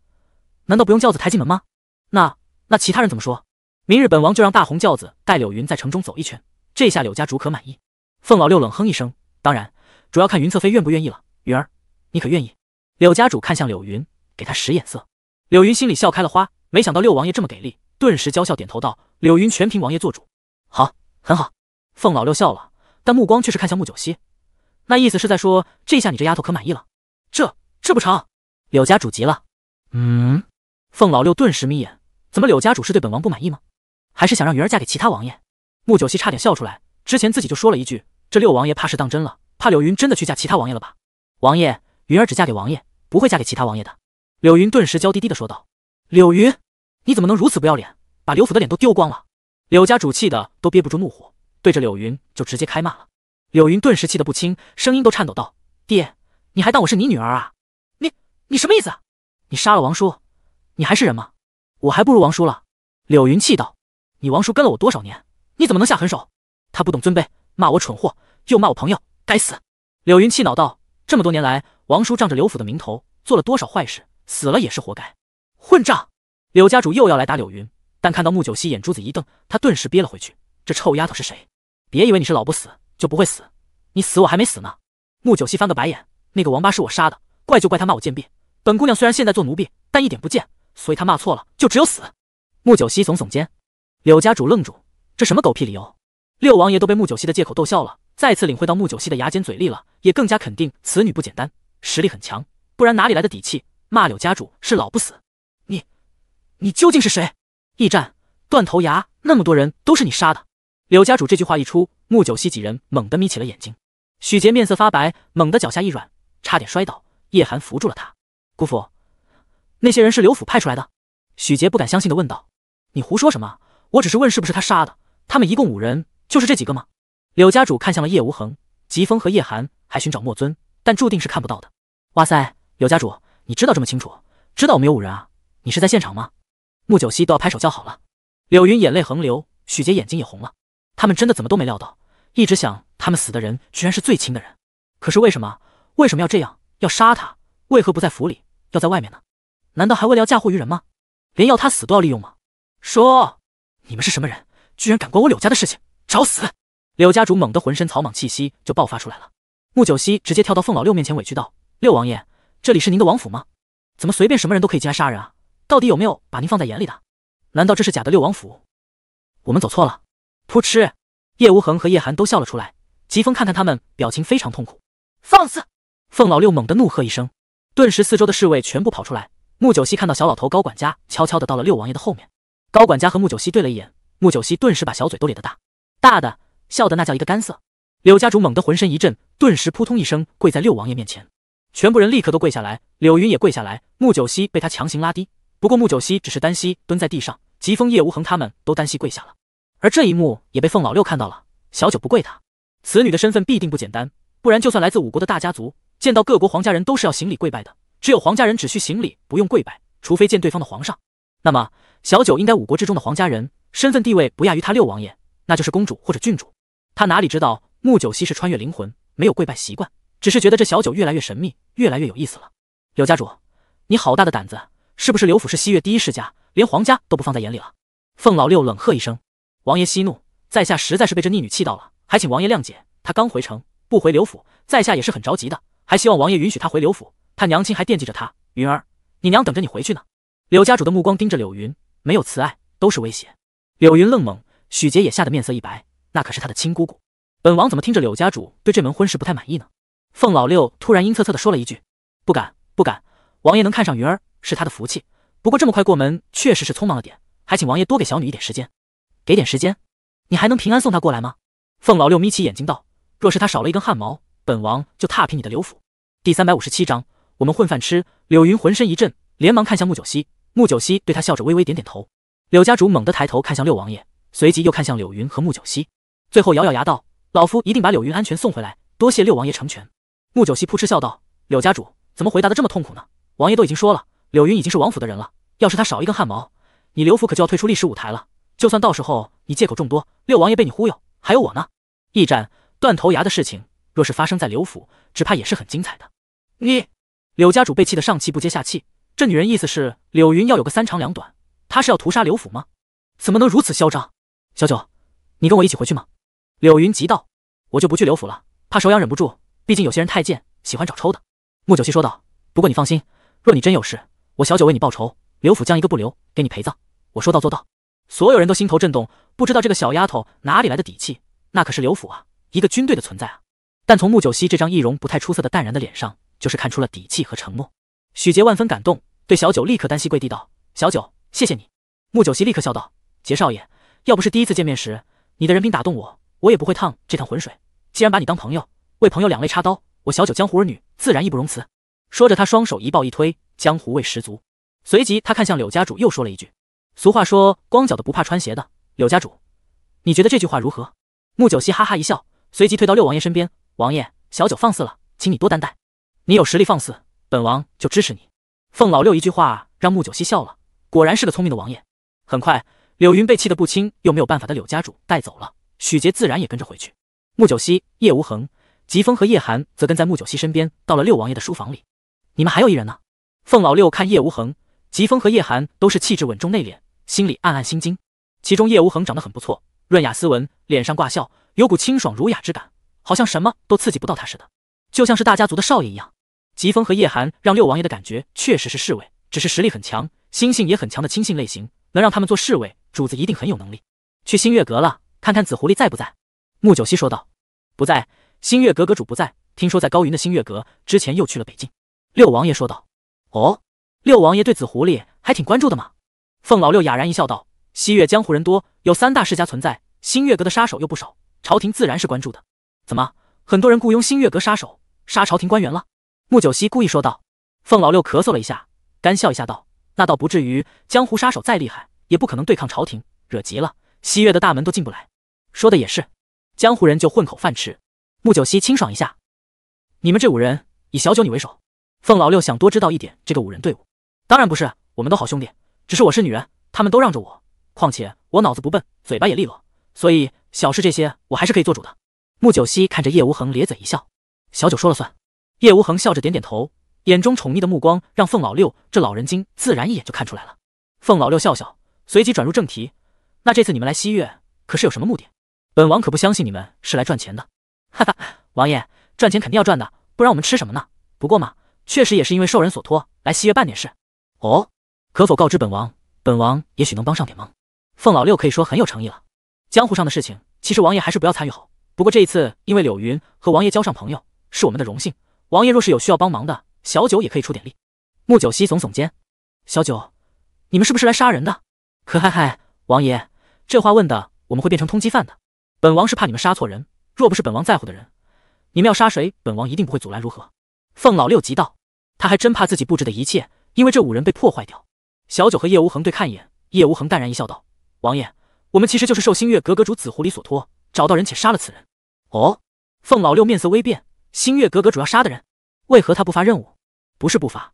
难道不用轿子抬进门吗？那那其他人怎么说？明日本王就让大红轿子带柳云在城中走一圈。”这下柳家主可满意？凤老六冷哼一声，当然，主要看云侧妃愿不愿意了。云儿，你可愿意？柳家主看向柳云，给他使眼色。柳云心里笑开了花，没想到六王爷这么给力，顿时娇笑点头道：“柳云全凭王爷做主，好，很好。”凤老六笑了，但目光却是看向穆九溪，那意思是在说，这下你这丫头可满意了？这这不成！柳家主急了。嗯？凤老六顿时眯眼，怎么柳家主是对本王不满意吗？还是想让云儿嫁给其他王爷？穆九溪差点笑出来，之前自己就说了一句：“这六王爷怕是当真了，怕柳云真的去嫁其他王爷了吧？”王爷，云儿只嫁给王爷，不会嫁给其他王爷的。”柳云顿时娇滴滴的说道。“柳云，你怎么能如此不要脸，把柳府的脸都丢光了？”柳家主气的都憋不住怒火，对着柳云就直接开骂了。柳云顿时气得不轻，声音都颤抖道：“爹，你还当我是你女儿啊？你你什么意思？你杀了王叔，你还是人吗？我还不如王叔了。”柳云气道：“你王叔跟了我多少年？”你怎么能下狠手？他不懂尊卑，骂我蠢货，又骂我朋友，该死！柳云气恼道：“这么多年来，王叔仗着刘府的名头做了多少坏事，死了也是活该！混账！”柳家主又要来打柳云，但看到穆九溪眼珠子一瞪，他顿时憋了回去。这臭丫头是谁？别以为你是老不死就不会死，你死我还没死呢！穆九溪翻个白眼：“那个王八是我杀的，怪就怪他骂我贱婢。本姑娘虽然现在做奴婢，但一点不贱，所以他骂错了，就只有死。”穆九溪耸耸肩。柳家主愣住。这什么狗屁理由？六王爷都被穆九溪的借口逗笑了，再次领会到穆九溪的牙尖嘴利了，也更加肯定此女不简单，实力很强，不然哪里来的底气骂柳家主是老不死？你，你究竟是谁？驿站断头崖那么多人都是你杀的？柳家主这句话一出，穆九溪几人猛地眯起了眼睛。许杰面色发白，猛地脚下一软，差点摔倒，叶寒扶住了他。姑父，那些人是柳府派出来的？许杰不敢相信的问道：“你胡说什么？我只是问是不是他杀的。”他们一共五人，就是这几个吗？柳家主看向了叶无痕、疾风和叶寒，还寻找莫尊，但注定是看不到的。哇塞，柳家主，你知道这么清楚，知道我们有五人啊？你是在现场吗？穆九溪都要拍手叫好了。柳云眼泪横流，许杰眼睛也红了。他们真的怎么都没料到，一直想他们死的人居然是最亲的人。可是为什么？为什么要这样？要杀他？为何不在府里，要在外面呢？难道还为了要嫁祸于人吗？连要他死都要利用吗？说，你们是什么人？居然敢管我柳家的事情，找死！柳家主猛地浑身草莽气息就爆发出来了。穆九溪直接跳到凤老六面前，委屈道：“六王爷，这里是您的王府吗？怎么随便什么人都可以进来杀人啊？到底有没有把您放在眼里的？难道这是假的六王府？我们走错了。”扑哧，叶无恒和叶寒都笑了出来。疾风看看他们，表情非常痛苦。放肆！凤老六猛地怒喝一声，顿时四周的侍卫全部跑出来。穆九溪看到小老头高管家悄悄的到了六王爷的后面，高管家和穆九溪对了一眼。穆九溪顿时把小嘴都咧得大大的，笑得那叫一个干涩。柳家主猛地浑身一震，顿时扑通一声跪在六王爷面前，全部人立刻都跪下来，柳云也跪下来。穆九溪被他强行拉低，不过穆九溪只是单膝蹲在地上。疾风、叶无恒他们都单膝跪下了，而这一幕也被凤老六看到了。小九不跪他，此女的身份必定不简单，不然就算来自五国的大家族，见到各国皇家人都是要行礼跪拜的，只有皇家人只需行礼不用跪拜，除非见对方的皇上。那么小九应该五国之中的皇家人。身份地位不亚于他六王爷，那就是公主或者郡主。他哪里知道木九溪是穿越灵魂，没有跪拜习惯，只是觉得这小九越来越神秘，越来越有意思了。柳家主，你好大的胆子！是不是刘府是西岳第一世家，连皇家都不放在眼里了？凤老六冷喝一声：“王爷息怒，在下实在是被这逆女气到了，还请王爷谅解。她刚回城，不回刘府，在下也是很着急的，还希望王爷允许她回刘府。她娘亲还惦记着她，云儿，你娘等着你回去呢。”柳家主的目光盯着柳云，没有慈爱，都是威胁。柳云愣懵，许杰也吓得面色一白。那可是他的亲姑姑，本王怎么听着柳家主对这门婚事不太满意呢？凤老六突然阴恻恻地说了一句：“不敢，不敢。王爷能看上云儿，是他的福气。不过这么快过门，确实是匆忙了点，还请王爷多给小女一点时间，给点时间，你还能平安送她过来吗？”凤老六眯起眼睛道：“若是她少了一根汗毛，本王就踏平你的刘府。”第三百五十七章，我们混饭吃。柳云浑身一震，连忙看向木九溪，木九溪对他笑着微微点点头。柳家主猛地抬头看向六王爷，随即又看向柳云和穆九溪，最后咬咬牙道：“老夫一定把柳云安全送回来，多谢六王爷成全。”穆九溪扑哧笑道：“柳家主怎么回答的这么痛苦呢？王爷都已经说了，柳云已经是王府的人了，要是他少一根汗毛，你刘府可就要退出历史舞台了。就算到时候你借口众多，六王爷被你忽悠，还有我呢。驿站断头崖的事情，若是发生在刘府，只怕也是很精彩的。”你柳家主被气得上气不接下气，这女人意思是柳云要有个三长两短。他是要屠杀刘府吗？怎么能如此嚣张？小九，你跟我一起回去吗？柳云急道：“我就不去刘府了，怕手痒忍不住。毕竟有些人太贱，喜欢找抽的。”穆九溪说道：“不过你放心，若你真有事，我小九为你报仇，刘府将一个不留，给你陪葬。我说到做到。”所有人都心头震动，不知道这个小丫头哪里来的底气？那可是刘府啊，一个军队的存在啊！但从穆九溪这张易容不太出色的淡然的脸上，就是看出了底气和承诺。许杰万分感动，对小九立刻单膝跪地道：“小九。”谢谢你，穆九溪立刻笑道：“杰少爷，要不是第一次见面时你的人品打动我，我也不会趟这趟浑水。既然把你当朋友，为朋友两肋插刀，我小九江湖儿女自然义不容辞。”说着，他双手一抱一推，江湖味十足。随即，他看向柳家主，又说了一句：“俗话说，光脚的不怕穿鞋的。柳家主，你觉得这句话如何？”穆九溪哈哈一笑，随即退到六王爷身边：“王爷，小九放肆了，请你多担待。你有实力放肆，本王就支持你。”凤老六一句话让穆九溪笑了。果然是个聪明的王爷。很快，柳云被气得不轻，又没有办法的柳家主带走了。许杰自然也跟着回去。穆九溪、叶无恒、疾风和叶寒则跟在穆九溪身边，到了六王爷的书房里。你们还有一人呢。凤老六看叶无恒、疾风和叶寒都是气质稳重内敛，心里暗暗心惊。其中叶无恒长得很不错，润雅斯文，脸上挂笑，有股清爽儒雅之感，好像什么都刺激不到他似的，就像是大家族的少爷一样。疾风和叶寒让六王爷的感觉确实是侍卫，只是实力很强。心性也很强的亲信类型，能让他们做侍卫，主子一定很有能力。去星月阁了，看看紫狐狸在不在？木九溪说道。不在，星月阁阁主不在，听说在高云的星月阁之前又去了北境。六王爷说道。哦，六王爷对紫狐狸还挺关注的嘛？凤老六哑然一笑，道：西月江湖人多，有三大世家存在，星月阁的杀手又不少，朝廷自然是关注的。怎么，很多人雇佣星月阁杀手杀朝廷官员了？木九溪故意说道。凤老六咳嗽了一下，干笑一下，道。那倒不至于，江湖杀手再厉害，也不可能对抗朝廷。惹急了，西月的大门都进不来。说的也是，江湖人就混口饭吃。穆九溪清爽一下，你们这五人，以小九你为首。凤老六想多知道一点这个五人队伍。当然不是，我们都好兄弟，只是我是女人，他们都让着我。况且我脑子不笨，嘴巴也利落，所以小事这些我还是可以做主的。穆九溪看着叶无恒咧嘴一笑：“小九说了算。”叶无恒笑着点点头。眼中宠溺的目光让凤老六这老人精自然一眼就看出来了。凤老六笑笑，随即转入正题：“那这次你们来西月可是有什么目的？本王可不相信你们是来赚钱的。”哈哈，王爷赚钱肯定要赚的，不然我们吃什么呢？不过嘛，确实也是因为受人所托来西月办点事。哦，可否告知本王，本王也许能帮上点忙。凤老六可以说很有诚意了。江湖上的事情，其实王爷还是不要参与好。不过这一次，因为柳云和王爷交上朋友，是我们的荣幸。王爷若是有需要帮忙的，小九也可以出点力。穆九溪耸耸肩：“小九，你们是不是来杀人的？”可嗨嗨，王爷这话问的，我们会变成通缉犯的。本王是怕你们杀错人。若不是本王在乎的人，你们要杀谁，本王一定不会阻拦。如何？凤老六急道：“他还真怕自己布置的一切，因为这五人被破坏掉。”小九和叶无恒对看一眼，叶无恒淡然一笑道：“王爷，我们其实就是受星月阁阁主紫狐狸所托，找到人且杀了此人。”哦，凤老六面色微变：“星月阁阁主要杀的人，为何他不发任务？”不是不发，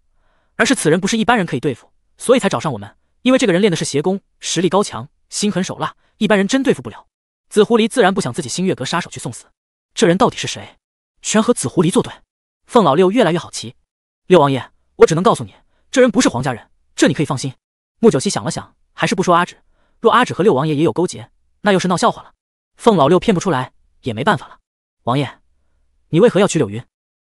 而是此人不是一般人可以对付，所以才找上我们。因为这个人练的是邪功，实力高强，心狠手辣，一般人真对付不了。紫狐狸自然不想自己星月阁杀手去送死。这人到底是谁？全和紫狐狸作对？凤老六越来越好奇。六王爷，我只能告诉你，这人不是黄家人，这你可以放心。穆九溪想了想，还是不说阿芷。若阿芷和六王爷也有勾结，那又是闹笑话了。凤老六骗不出来，也没办法了。王爷，你为何要娶柳云？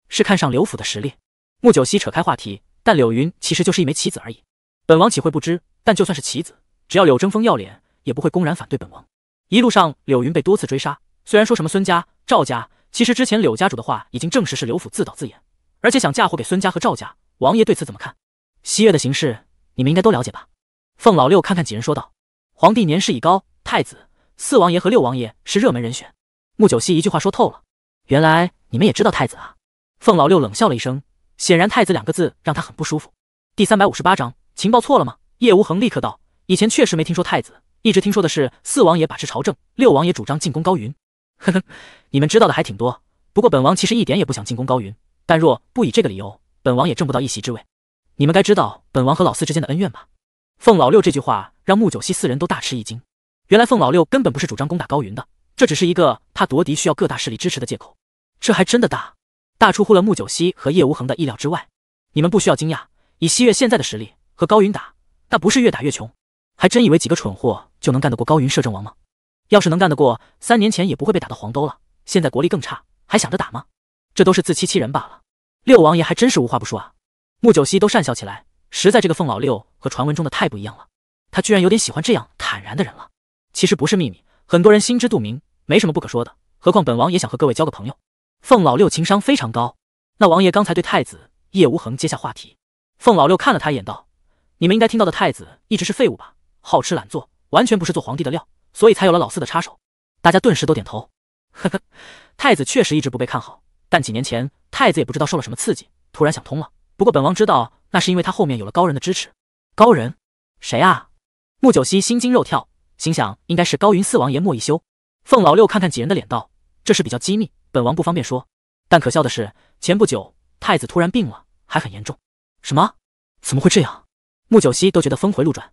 是看上柳府的实力？穆九溪扯开话题，但柳云其实就是一枚棋子而已，本王岂会不知？但就算是棋子，只要柳争锋要脸，也不会公然反对本王。一路上，柳云被多次追杀，虽然说什么孙家、赵家，其实之前柳家主的话已经证实是柳府自导自演，而且想嫁祸给孙家和赵家。王爷对此怎么看？西月的形势你们应该都了解吧？凤老六看看几人说道：“皇帝年事已高，太子、四王爷和六王爷是热门人选。”穆九溪一句话说透了：“原来你们也知道太子啊？”凤老六冷笑了一声。显然，太子两个字让他很不舒服。第三百五十八章，情报错了吗？叶无恒立刻道：“以前确实没听说太子，一直听说的是四王爷把持朝政，六王爷主张进攻高云。”呵呵，你们知道的还挺多。不过本王其实一点也不想进攻高云，但若不以这个理由，本王也挣不到一席之位。你们该知道本王和老四之间的恩怨吧？凤老六这句话让穆九溪四人都大吃一惊。原来凤老六根本不是主张攻打高云的，这只是一个他夺嫡需要各大势力支持的借口。这还真的大。大出乎了穆九溪和叶无恒的意料之外，你们不需要惊讶，以西月现在的实力和高云打，那不是越打越穷，还真以为几个蠢货就能干得过高云摄政王吗？要是能干得过，三年前也不会被打到黄兜了，现在国力更差，还想着打吗？这都是自欺欺人罢了。六王爷还真是无话不说啊，穆九溪都讪笑起来，实在这个凤老六和传闻中的太不一样了，他居然有点喜欢这样坦然的人了。其实不是秘密，很多人心知肚明，没什么不可说的，何况本王也想和各位交个朋友。凤老六情商非常高。那王爷刚才对太子叶无恒接下话题，凤老六看了他一眼，道：“你们应该听到的，太子一直是废物吧？好吃懒做，完全不是做皇帝的料，所以才有了老四的插手。”大家顿时都点头。呵呵，太子确实一直不被看好，但几年前太子也不知道受了什么刺激，突然想通了。不过本王知道，那是因为他后面有了高人的支持。高人？谁啊？穆九溪心惊肉跳，心想应该是高云四王爷莫一修。凤老六看看几人的脸，道：“这是比较机密。”本王不方便说，但可笑的是，前不久太子突然病了，还很严重。什么？怎么会这样？穆九溪都觉得峰回路转。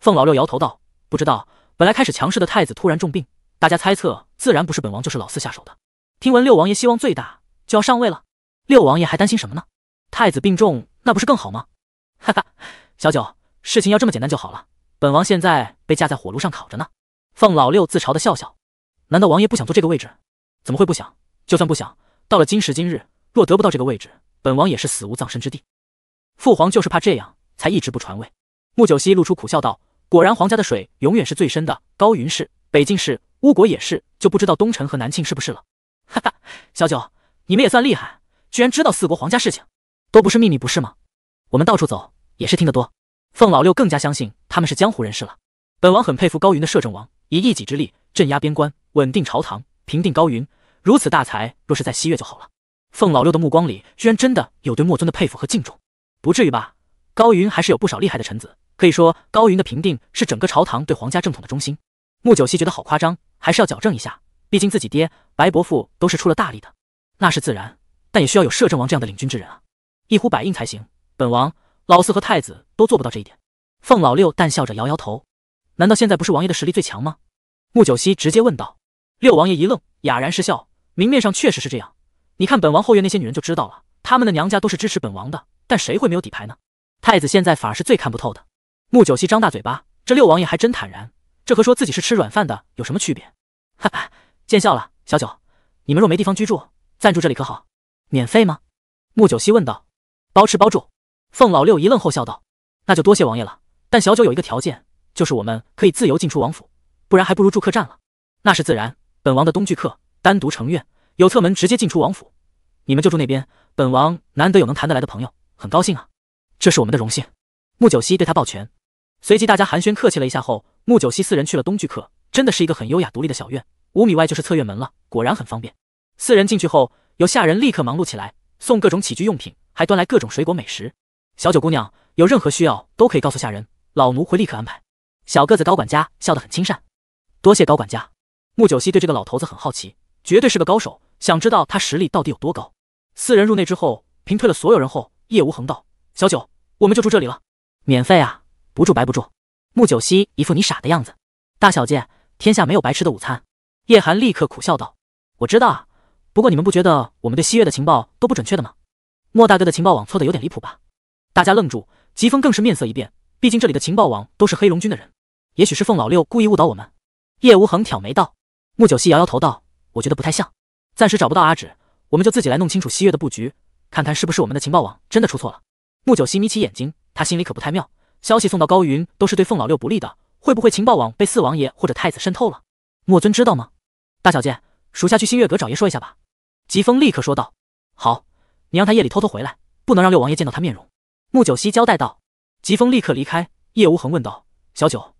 凤老六摇头道：“不知道。本来开始强势的太子突然重病，大家猜测自然不是本王就是老四下手的。听闻六王爷希望最大，就要上位了。六王爷还担心什么呢？太子病重，那不是更好吗？”哈哈，小九，事情要这么简单就好了。本王现在被架在火炉上烤着呢。凤老六自嘲的笑笑。难道王爷不想坐这个位置？怎么会不想？就算不想到了今时今日，若得不到这个位置，本王也是死无葬身之地。父皇就是怕这样，才一直不传位。穆九溪露出苦笑道：“果然皇家的水永远是最深的。高云氏、北境氏、乌国也是，就不知道东城和南庆是不是了。”哈哈，小九，你们也算厉害，居然知道四国皇家事情，都不是秘密不是吗？我们到处走也是听得多。凤老六更加相信他们是江湖人士了。本王很佩服高云的摄政王，以一己之力镇压边关，稳定朝堂，平定高云。如此大才，若是在西月就好了。凤老六的目光里，居然真的有对墨尊的佩服和敬重，不至于吧？高云还是有不少厉害的臣子，可以说高云的平定是整个朝堂对皇家正统的忠心。穆九溪觉得好夸张，还是要矫正一下。毕竟自己爹、白伯父都是出了大力的，那是自然，但也需要有摄政王这样的领军之人啊，一呼百应才行。本王、老四和太子都做不到这一点。凤老六淡笑着摇摇头，难道现在不是王爷的实力最强吗？穆九溪直接问道。六王爷一愣，哑然失笑。明面上确实是这样，你看本王后院那些女人就知道了，他们的娘家都是支持本王的，但谁会没有底牌呢？太子现在反而是最看不透的。穆九溪张大嘴巴，这六王爷还真坦然，这和说自己是吃软饭的有什么区别？哈哈，见笑了，小九，你们若没地方居住，暂住这里可好？免费吗？穆九溪问道。包吃包住。凤老六一愣后笑道：“那就多谢王爷了，但小九有一个条件，就是我们可以自由进出王府，不然还不如住客栈了。”那是自然，本王的东居客。单独成院，有侧门直接进出王府，你们就住那边。本王难得有能谈得来的朋友，很高兴啊！这是我们的荣幸。穆九溪对他抱拳，随即大家寒暄客气了一下后，穆九溪四人去了东聚客，真的是一个很优雅独立的小院。五米外就是侧院门了，果然很方便。四人进去后，有下人立刻忙碌起来，送各种起居用品，还端来各种水果美食。小九姑娘有任何需要都可以告诉下人，老奴会立刻安排。小个子高管家笑得很亲善。多谢高管家。穆九溪对这个老头子很好奇。绝对是个高手，想知道他实力到底有多高。四人入内之后，平退了所有人后，叶无恒道：“小九，我们就住这里了，免费啊，不住白不住。”穆九溪一副你傻的样子。大小姐，天下没有白吃的午餐。叶寒立刻苦笑道：“我知道啊，不过你们不觉得我们对汐月的情报都不准确的吗？莫大哥的情报网错的有点离谱吧？”大家愣住，疾风更是面色一变。毕竟这里的情报网都是黑龙军的人，也许是凤老六故意误导我们。叶无恒挑眉道，穆九溪摇摇头道。我觉得不太像，暂时找不到阿芷，我们就自己来弄清楚西月的布局，看看是不是我们的情报网真的出错了。穆九溪眯起眼睛，他心里可不太妙。消息送到高云都是对凤老六不利的，会不会情报网被四王爷或者太子渗透了？莫尊知道吗？大小姐，属下去星月阁找爷说一下吧。疾风立刻说道。好，你让他夜里偷偷回来，不能让六王爷见到他面容。穆九溪交代道。疾风立刻离开。叶无痕问道：“小九，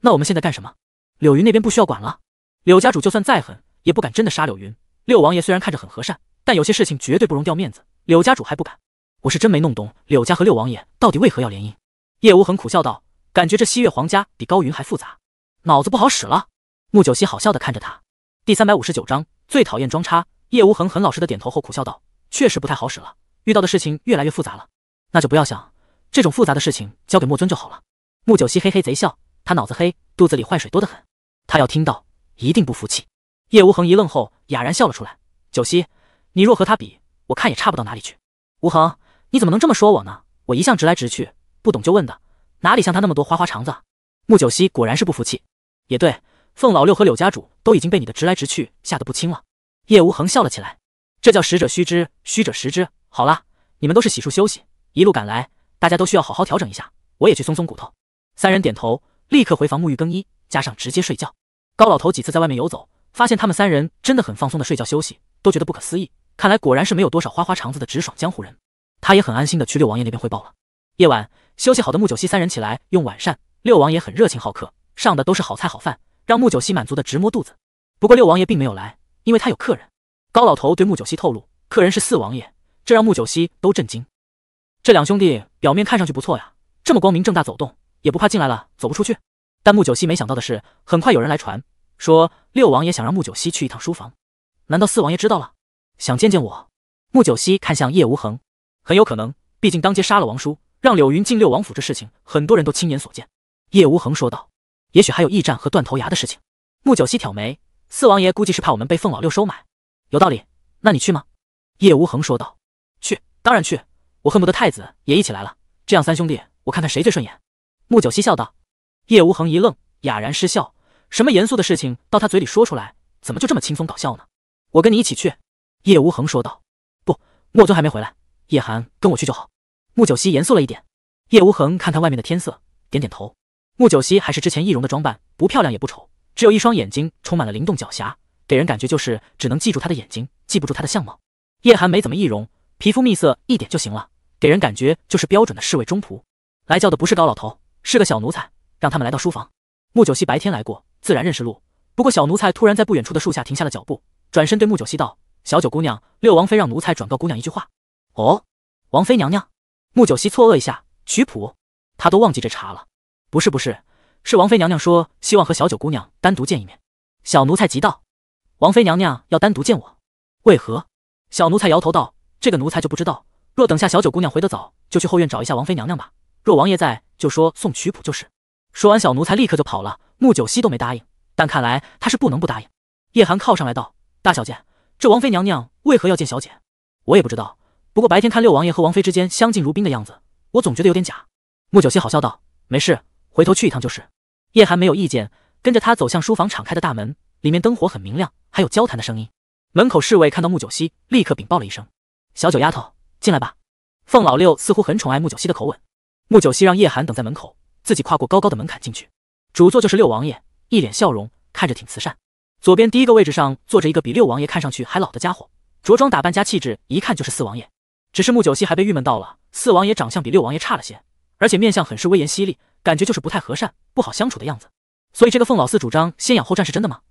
那我们现在干什么？柳云那边不需要管了。柳家主就算再狠。”也不敢真的杀柳云。六王爷虽然看着很和善，但有些事情绝对不容掉面子。柳家主还不敢。我是真没弄懂柳家和六王爷到底为何要联姻。叶无痕苦笑道：“感觉这西月皇家比高云还复杂，脑子不好使了。”穆九溪好笑的看着他。第三百五十九章最讨厌装叉。叶无痕很老实的点头后苦笑道：“确实不太好使了，遇到的事情越来越复杂了。那就不要想，这种复杂的事情交给莫尊就好了。”穆九溪嘿嘿贼笑，他脑子黑，肚子里坏水多得很。他要听到一定不服气。叶无恒一愣后，哑然笑了出来。九溪，你若和他比，我看也差不到哪里去。无恒，你怎么能这么说我呢？我一向直来直去，不懂就问的，哪里像他那么多花花肠子？穆九溪果然是不服气。也对，凤老六和柳家主都已经被你的直来直去吓得不轻了。叶无恒笑了起来，这叫实者虚之，虚者实之。好了，你们都是洗漱休息，一路赶来，大家都需要好好调整一下。我也去松松骨头。三人点头，立刻回房沐浴更衣，加上直接睡觉。高老头几次在外面游走。发现他们三人真的很放松的睡觉休息，都觉得不可思议。看来果然是没有多少花花肠子的直爽江湖人。他也很安心的去六王爷那边汇报了。夜晚休息好的木九溪三人起来用晚膳，六王爷很热情好客，上的都是好菜好饭，让木九溪满足的直摸肚子。不过六王爷并没有来，因为他有客人。高老头对木九溪透露，客人是四王爷，这让木九溪都震惊。这两兄弟表面看上去不错呀，这么光明正大走动，也不怕进来了走不出去。但木九溪没想到的是，很快有人来传。说六王爷想让穆九溪去一趟书房，难道四王爷知道了，想见见我？穆九溪看向叶无恒，很有可能，毕竟当街杀了王叔，让柳云进六王府这事情，很多人都亲眼所见。叶无恒说道：“也许还有驿站和断头崖的事情。”穆九溪挑眉，四王爷估计是怕我们被凤老六收买，有道理。那你去吗？叶无恒说道：“去，当然去，我恨不得太子也一起来了，这样三兄弟，我看看谁最顺眼。”穆九溪笑道。叶无恒一愣，哑然失笑。什么严肃的事情到他嘴里说出来，怎么就这么轻松搞笑呢？我跟你一起去。”叶无恒说道。“不，莫尊还没回来，叶寒跟我去就好。”穆九溪严肃了一点。叶无恒看看外面的天色，点点头。穆九溪还是之前易容的装扮，不漂亮也不丑，只有一双眼睛充满了灵动狡黠，给人感觉就是只能记住他的眼睛，记不住他的相貌。叶寒没怎么易容，皮肤蜜色一点就行了，给人感觉就是标准的侍卫中仆。来叫的不是高老头，是个小奴才，让他们来到书房。穆九溪白天来过。自然认识路，不过小奴才突然在不远处的树下停下了脚步，转身对穆九溪道：“小九姑娘，六王妃让奴才转告姑娘一句话。”“哦，王妃娘娘。”穆九溪错愕一下，曲谱，他都忘记这茬了。“不是，不是，是王妃娘娘说希望和小九姑娘单独见一面。”小奴才急道：“王妃娘娘要单独见我，为何？”小奴才摇头道：“这个奴才就不知道。若等下小九姑娘回得早，就去后院找一下王妃娘娘吧。若王爷在，就说送曲谱就是。”说完，小奴才立刻就跑了。穆九溪都没答应，但看来他是不能不答应。叶寒靠上来道：“大小姐，这王妃娘娘为何要见小姐？我也不知道。不过白天看六王爷和王妃之间相敬如宾的样子，我总觉得有点假。”穆九溪好笑道：“没事，回头去一趟就是。”叶寒没有意见，跟着他走向书房敞开的大门，里面灯火很明亮，还有交谈的声音。门口侍卫看到穆九溪，立刻禀报了一声：“小九丫头，进来吧。”凤老六似乎很宠爱穆九溪的口吻。穆九溪让叶寒等在门口，自己跨过高高的门槛进去。主座就是六王爷，一脸笑容，看着挺慈善。左边第一个位置上坐着一个比六王爷看上去还老的家伙，着装打扮加气质，一看就是四王爷。只是穆九溪还被郁闷到了，四王爷长相比六王爷差了些，而且面相很是威严犀利，感觉就是不太和善，不好相处的样子。所以这个凤老四主张先养后战是真的吗？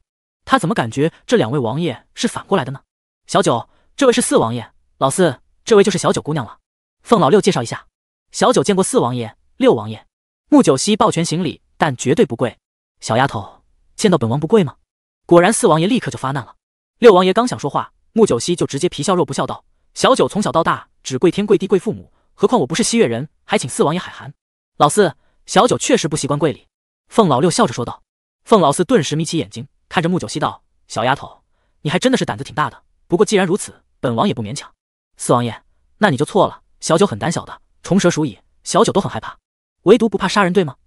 他怎么感觉这两位王爷是反过来的呢？小九，这位是四王爷，老四，这位就是小九姑娘了。凤老六介绍一下，小九见过四王爷、六王爷。穆九溪抱拳行礼。但绝对不跪，小丫头见到本王不跪吗？果然，四王爷立刻就发难了。六王爷刚想说话，穆九溪就直接皮笑肉不笑道：“小九从小到大只跪天、跪地、跪父母，何况我不是西月人，还请四王爷海涵。”老四，小九确实不习惯跪礼。”凤老六笑着说道。凤老四顿时眯起眼睛，看着穆九溪道：“小丫头，你还真的是胆子挺大的。不过既然如此，本王也不勉强。”四王爷，那你就错了。小九很胆小的，虫蛇鼠蚁，小九都很害怕，唯独不怕杀人，对吗？”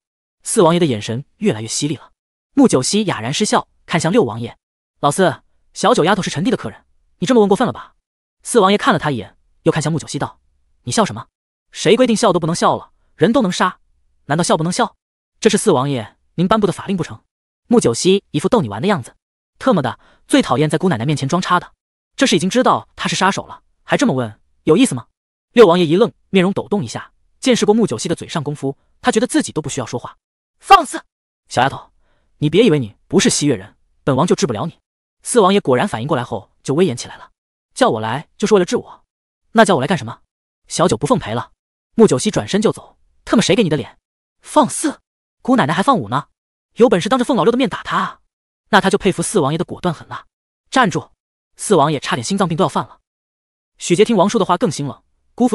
四王爷的眼神越来越犀利了。穆九溪哑然失笑，看向六王爷：“老四，小九丫头是陈帝的客人，你这么问过分了吧？”四王爷看了他一眼，又看向穆九溪道：“你笑什么？谁规定笑都不能笑了？人都能杀，难道笑不能笑？这是四王爷您颁布的法令不成？”穆九溪一副逗你玩的样子：“特么的，最讨厌在姑奶奶面前装叉的。这是已经知道他是杀手了，还这么问，有意思吗？”六王爷一愣，面容抖动一下。见识过穆九溪的嘴上功夫，他觉得自己都不需要说话。放肆！小丫头，你别以为你不是西月人，本王就治不了你。四王爷果然反应过来后就威严起来了，叫我来就是为了治我，那叫我来干什么？小九不奉陪了。穆九溪转身就走，特么谁给你的脸？放肆！姑奶奶还放武呢，有本事当着凤老六的面打他啊！那他就佩服四王爷的果断狠辣。站住！四王爷差点心脏病都要犯了。许杰听王叔的话更心冷，姑父对。